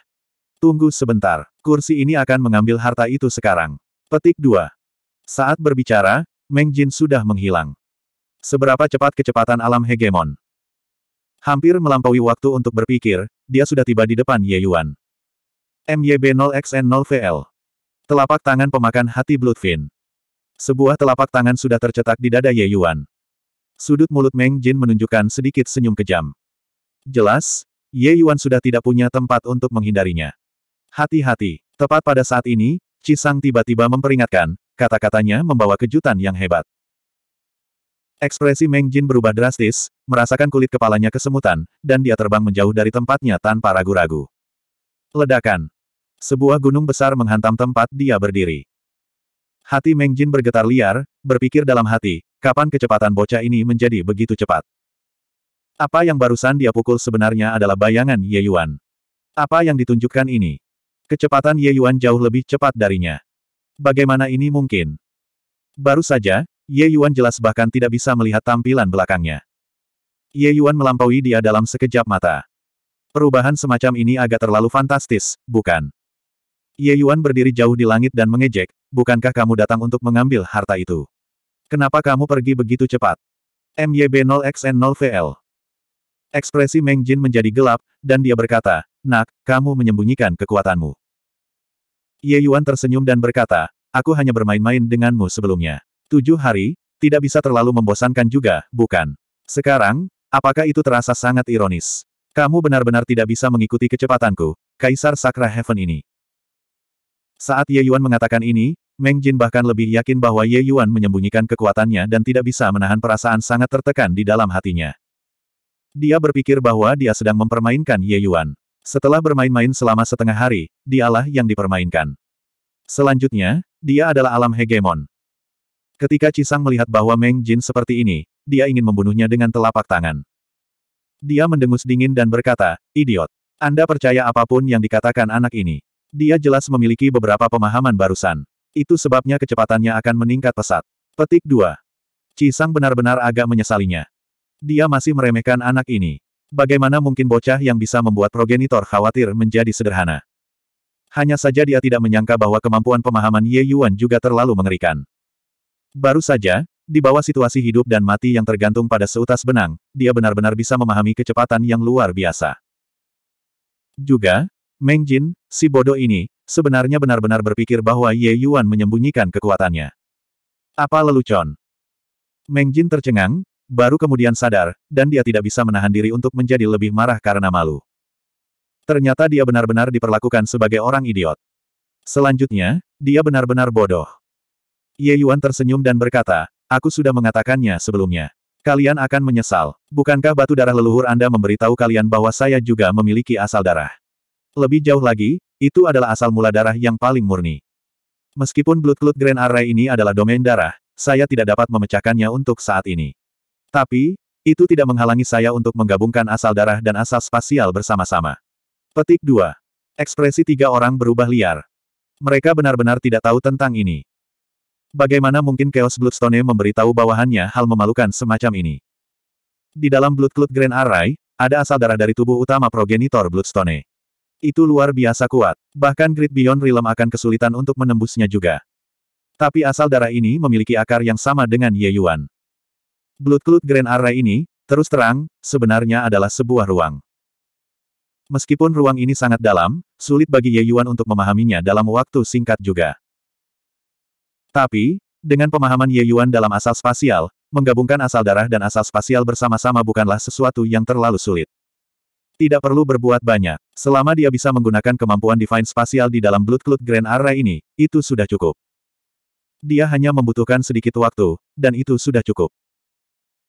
Tunggu sebentar, kursi ini akan mengambil harta itu sekarang. Petik 2. Saat berbicara, Meng Jin sudah menghilang. Seberapa cepat kecepatan alam hegemon? Hampir melampaui waktu untuk berpikir, dia sudah tiba di depan Ye Yuan. MYB0XN0VL. Telapak tangan pemakan hati Bloodfin. Sebuah telapak tangan sudah tercetak di dada Ye Yuan. Sudut mulut Meng Jin menunjukkan sedikit senyum kejam. Jelas, Ye Yuan sudah tidak punya tempat untuk menghindarinya. Hati-hati, tepat pada saat ini, Cisang tiba-tiba memperingatkan, kata-katanya membawa kejutan yang hebat. Ekspresi Meng Jin berubah drastis, merasakan kulit kepalanya kesemutan, dan dia terbang menjauh dari tempatnya tanpa ragu-ragu. Ledakan. Sebuah gunung besar menghantam tempat dia berdiri. Hati Meng Jin bergetar liar, berpikir dalam hati, kapan kecepatan bocah ini menjadi begitu cepat? Apa yang barusan dia pukul sebenarnya adalah bayangan Ye Yuan. Apa yang ditunjukkan ini? Kecepatan Ye Yuan jauh lebih cepat darinya. Bagaimana ini mungkin? Baru saja, Ye Yuan jelas bahkan tidak bisa melihat tampilan belakangnya. Ye Yuan melampaui dia dalam sekejap mata. Perubahan semacam ini agak terlalu fantastis, bukan? Ye Yuan berdiri jauh di langit dan mengejek, bukankah kamu datang untuk mengambil harta itu? Kenapa kamu pergi begitu cepat? MYB0XN0VL Ekspresi Meng Jin menjadi gelap, dan dia berkata, Nak, kamu menyembunyikan kekuatanmu. Ye Yuan tersenyum dan berkata, Aku hanya bermain-main denganmu sebelumnya. Tujuh hari, tidak bisa terlalu membosankan juga, bukan? Sekarang, apakah itu terasa sangat ironis? Kamu benar-benar tidak bisa mengikuti kecepatanku, Kaisar Sakra Heaven ini. Saat Ye Yuan mengatakan ini, Meng Jin bahkan lebih yakin bahwa Ye Yuan menyembunyikan kekuatannya dan tidak bisa menahan perasaan sangat tertekan di dalam hatinya. Dia berpikir bahwa dia sedang mempermainkan Ye Yuan. Setelah bermain-main selama setengah hari, dialah yang dipermainkan. Selanjutnya, dia adalah alam hegemon. Ketika Cisang melihat bahwa Meng Jin seperti ini, dia ingin membunuhnya dengan telapak tangan. Dia mendengus dingin dan berkata, idiot. Anda percaya apapun yang dikatakan anak ini. Dia jelas memiliki beberapa pemahaman barusan. Itu sebabnya kecepatannya akan meningkat pesat. Petik 2. Cisang benar-benar agak menyesalinya. Dia masih meremehkan anak ini. Bagaimana mungkin bocah yang bisa membuat progenitor khawatir menjadi sederhana? Hanya saja dia tidak menyangka bahwa kemampuan pemahaman Ye Yuan juga terlalu mengerikan. Baru saja, di bawah situasi hidup dan mati yang tergantung pada seutas benang, dia benar-benar bisa memahami kecepatan yang luar biasa. Juga, Meng Jin, si bodoh ini, sebenarnya benar-benar berpikir bahwa Ye Yuan menyembunyikan kekuatannya. Apa lelucon? Meng Jin tercengang, baru kemudian sadar, dan dia tidak bisa menahan diri untuk menjadi lebih marah karena malu. Ternyata dia benar-benar diperlakukan sebagai orang idiot. Selanjutnya, dia benar-benar bodoh. Ye Yuan tersenyum dan berkata, aku sudah mengatakannya sebelumnya. Kalian akan menyesal. Bukankah batu darah leluhur Anda memberitahu kalian bahwa saya juga memiliki asal darah? Lebih jauh lagi, itu adalah asal mula darah yang paling murni. Meskipun Blood Cloud Grand Array ini adalah domain darah, saya tidak dapat memecahkannya untuk saat ini. Tapi, itu tidak menghalangi saya untuk menggabungkan asal darah dan asal spasial bersama-sama. Petik 2. Ekspresi tiga orang berubah liar. Mereka benar-benar tidak tahu tentang ini. Bagaimana mungkin Chaos Bloodstone memberitahu bawahannya hal memalukan semacam ini? Di dalam Blood Cloud Grand Array, ada asal darah dari tubuh utama progenitor Bloodstone. Itu luar biasa kuat. Bahkan Great Beyond Realm akan kesulitan untuk menembusnya juga. Tapi asal darah ini memiliki akar yang sama dengan Ye Yuan. Blood Grand Array ini, terus terang, sebenarnya adalah sebuah ruang. Meskipun ruang ini sangat dalam, sulit bagi Ye Yuan untuk memahaminya dalam waktu singkat juga. Tapi, dengan pemahaman Ye Yuan dalam asal spasial, menggabungkan asal darah dan asal spasial bersama-sama bukanlah sesuatu yang terlalu sulit. Tidak perlu berbuat banyak. Selama dia bisa menggunakan kemampuan Divine Spasial di dalam Blood Cloud Grand Array ini, itu sudah cukup. Dia hanya membutuhkan sedikit waktu, dan itu sudah cukup.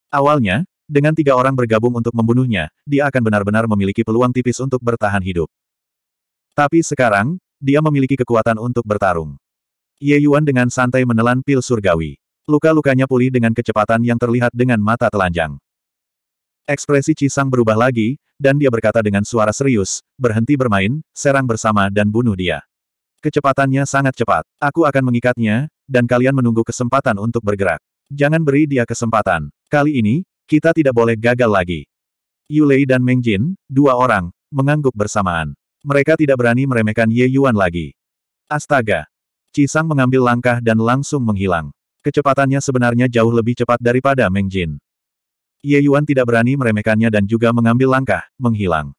Awalnya, dengan tiga orang bergabung untuk membunuhnya, dia akan benar-benar memiliki peluang tipis untuk bertahan hidup. Tapi sekarang, dia memiliki kekuatan untuk bertarung. Ye Yuan dengan santai menelan pil surgawi. Luka-lukanya pulih dengan kecepatan yang terlihat dengan mata telanjang. Ekspresi Cisang berubah lagi, dan dia berkata dengan suara serius, berhenti bermain, serang bersama dan bunuh dia. Kecepatannya sangat cepat. Aku akan mengikatnya, dan kalian menunggu kesempatan untuk bergerak. Jangan beri dia kesempatan. Kali ini, kita tidak boleh gagal lagi. Yulei dan Meng Jin, dua orang, mengangguk bersamaan. Mereka tidak berani meremehkan Ye Yuan lagi. Astaga! Cisang mengambil langkah dan langsung menghilang. Kecepatannya sebenarnya jauh lebih cepat daripada Meng Jin. Ye Yuan tidak berani meremehkannya dan juga mengambil langkah, menghilang.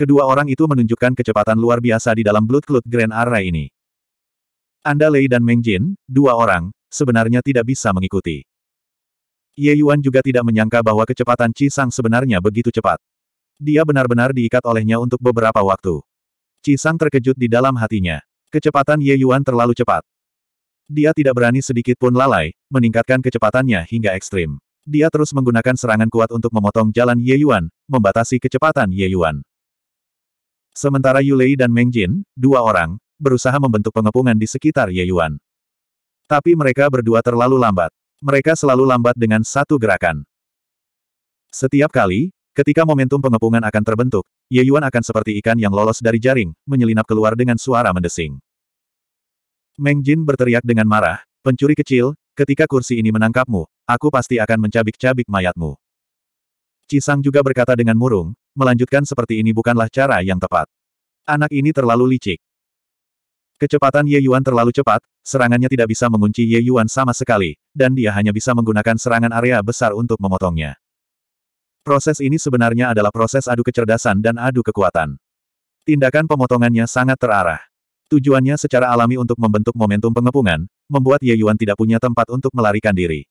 Kedua orang itu menunjukkan kecepatan luar biasa di dalam Blood Cloud Grand Array ini. Anda Lei dan Meng Jin, dua orang, sebenarnya tidak bisa mengikuti. Ye Yuan juga tidak menyangka bahwa kecepatan Cisang Sang sebenarnya begitu cepat. Dia benar-benar diikat olehnya untuk beberapa waktu. Cisang Sang terkejut di dalam hatinya. Kecepatan Ye Yuan terlalu cepat. Dia tidak berani sedikit pun lalai, meningkatkan kecepatannya hingga ekstrim. Dia terus menggunakan serangan kuat untuk memotong jalan Ye Yuan, membatasi kecepatan Ye Yuan. Sementara Yulei dan Meng Jin, dua orang, berusaha membentuk pengepungan di sekitar Ye Yuan. Tapi mereka berdua terlalu lambat. Mereka selalu lambat dengan satu gerakan. Setiap kali, Ketika momentum pengepungan akan terbentuk, Ye Yuan akan seperti ikan yang lolos dari jaring, menyelinap keluar dengan suara mendesing. Meng Jin berteriak dengan marah, pencuri kecil, Ketika kursi ini menangkapmu, aku pasti akan mencabik-cabik mayatmu. Cisang juga berkata dengan murung, melanjutkan seperti ini bukanlah cara yang tepat. Anak ini terlalu licik. Kecepatan Ye Yuan terlalu cepat, serangannya tidak bisa mengunci Ye Yuan sama sekali, dan dia hanya bisa menggunakan serangan area besar untuk memotongnya. Proses ini sebenarnya adalah proses adu kecerdasan dan adu kekuatan. Tindakan pemotongannya sangat terarah. Tujuannya secara alami untuk membentuk momentum pengepungan, membuat Ye Yuan tidak punya tempat untuk melarikan diri.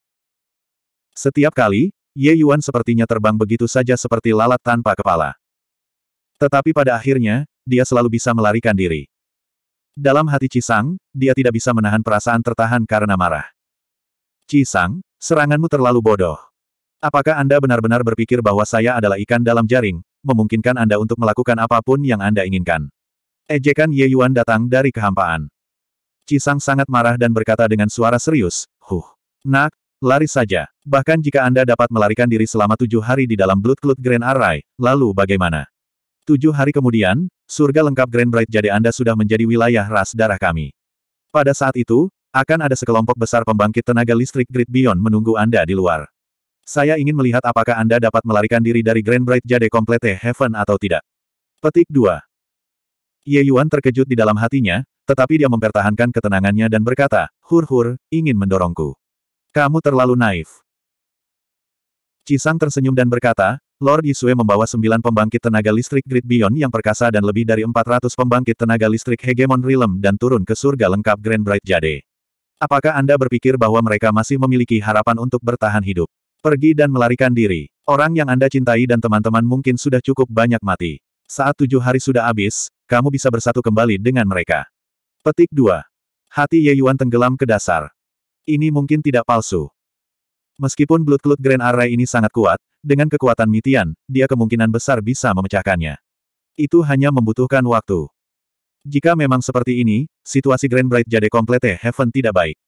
Setiap kali, Ye Yuan sepertinya terbang begitu saja seperti lalat tanpa kepala. Tetapi pada akhirnya, dia selalu bisa melarikan diri. Dalam hati Cisang, dia tidak bisa menahan perasaan tertahan karena marah. Cisang, seranganmu terlalu bodoh. Apakah Anda benar-benar berpikir bahwa saya adalah ikan dalam jaring, memungkinkan Anda untuk melakukan apapun yang Anda inginkan? Ejekan Ye Yuan datang dari kehampaan. Cisang sangat marah dan berkata dengan suara serius, Huh, nak, lari saja. Bahkan jika Anda dapat melarikan diri selama tujuh hari di dalam Blood Cloud Grand Array, lalu bagaimana? Tujuh hari kemudian, surga lengkap Grand Bright Jade Anda sudah menjadi wilayah ras darah kami. Pada saat itu, akan ada sekelompok besar pembangkit tenaga listrik Grid Beyond menunggu Anda di luar. Saya ingin melihat apakah Anda dapat melarikan diri dari Grand Bright Jade Komplete Heaven atau tidak. Petik 2. Ye Yuan terkejut di dalam hatinya, tetapi dia mempertahankan ketenangannya dan berkata, Hur-hur, ingin mendorongku. Kamu terlalu naif. Cisang tersenyum dan berkata, Lord Yisue membawa sembilan pembangkit tenaga listrik Grid Beyond yang perkasa dan lebih dari empat ratus pembangkit tenaga listrik Hegemon Realm dan turun ke surga lengkap Grand Bright Jade. Apakah Anda berpikir bahwa mereka masih memiliki harapan untuk bertahan hidup? Pergi dan melarikan diri. Orang yang Anda cintai dan teman-teman mungkin sudah cukup banyak mati. Saat tujuh hari sudah habis, kamu bisa bersatu kembali dengan mereka. Petik 2. Hati Ye Yuan tenggelam ke dasar. Ini mungkin tidak palsu. Meskipun belut-belut Grand Array ini sangat kuat, dengan kekuatan Mitian, dia kemungkinan besar bisa memecahkannya. Itu hanya membutuhkan waktu. Jika memang seperti ini, situasi Grand Bright Jade Complete Heaven tidak baik.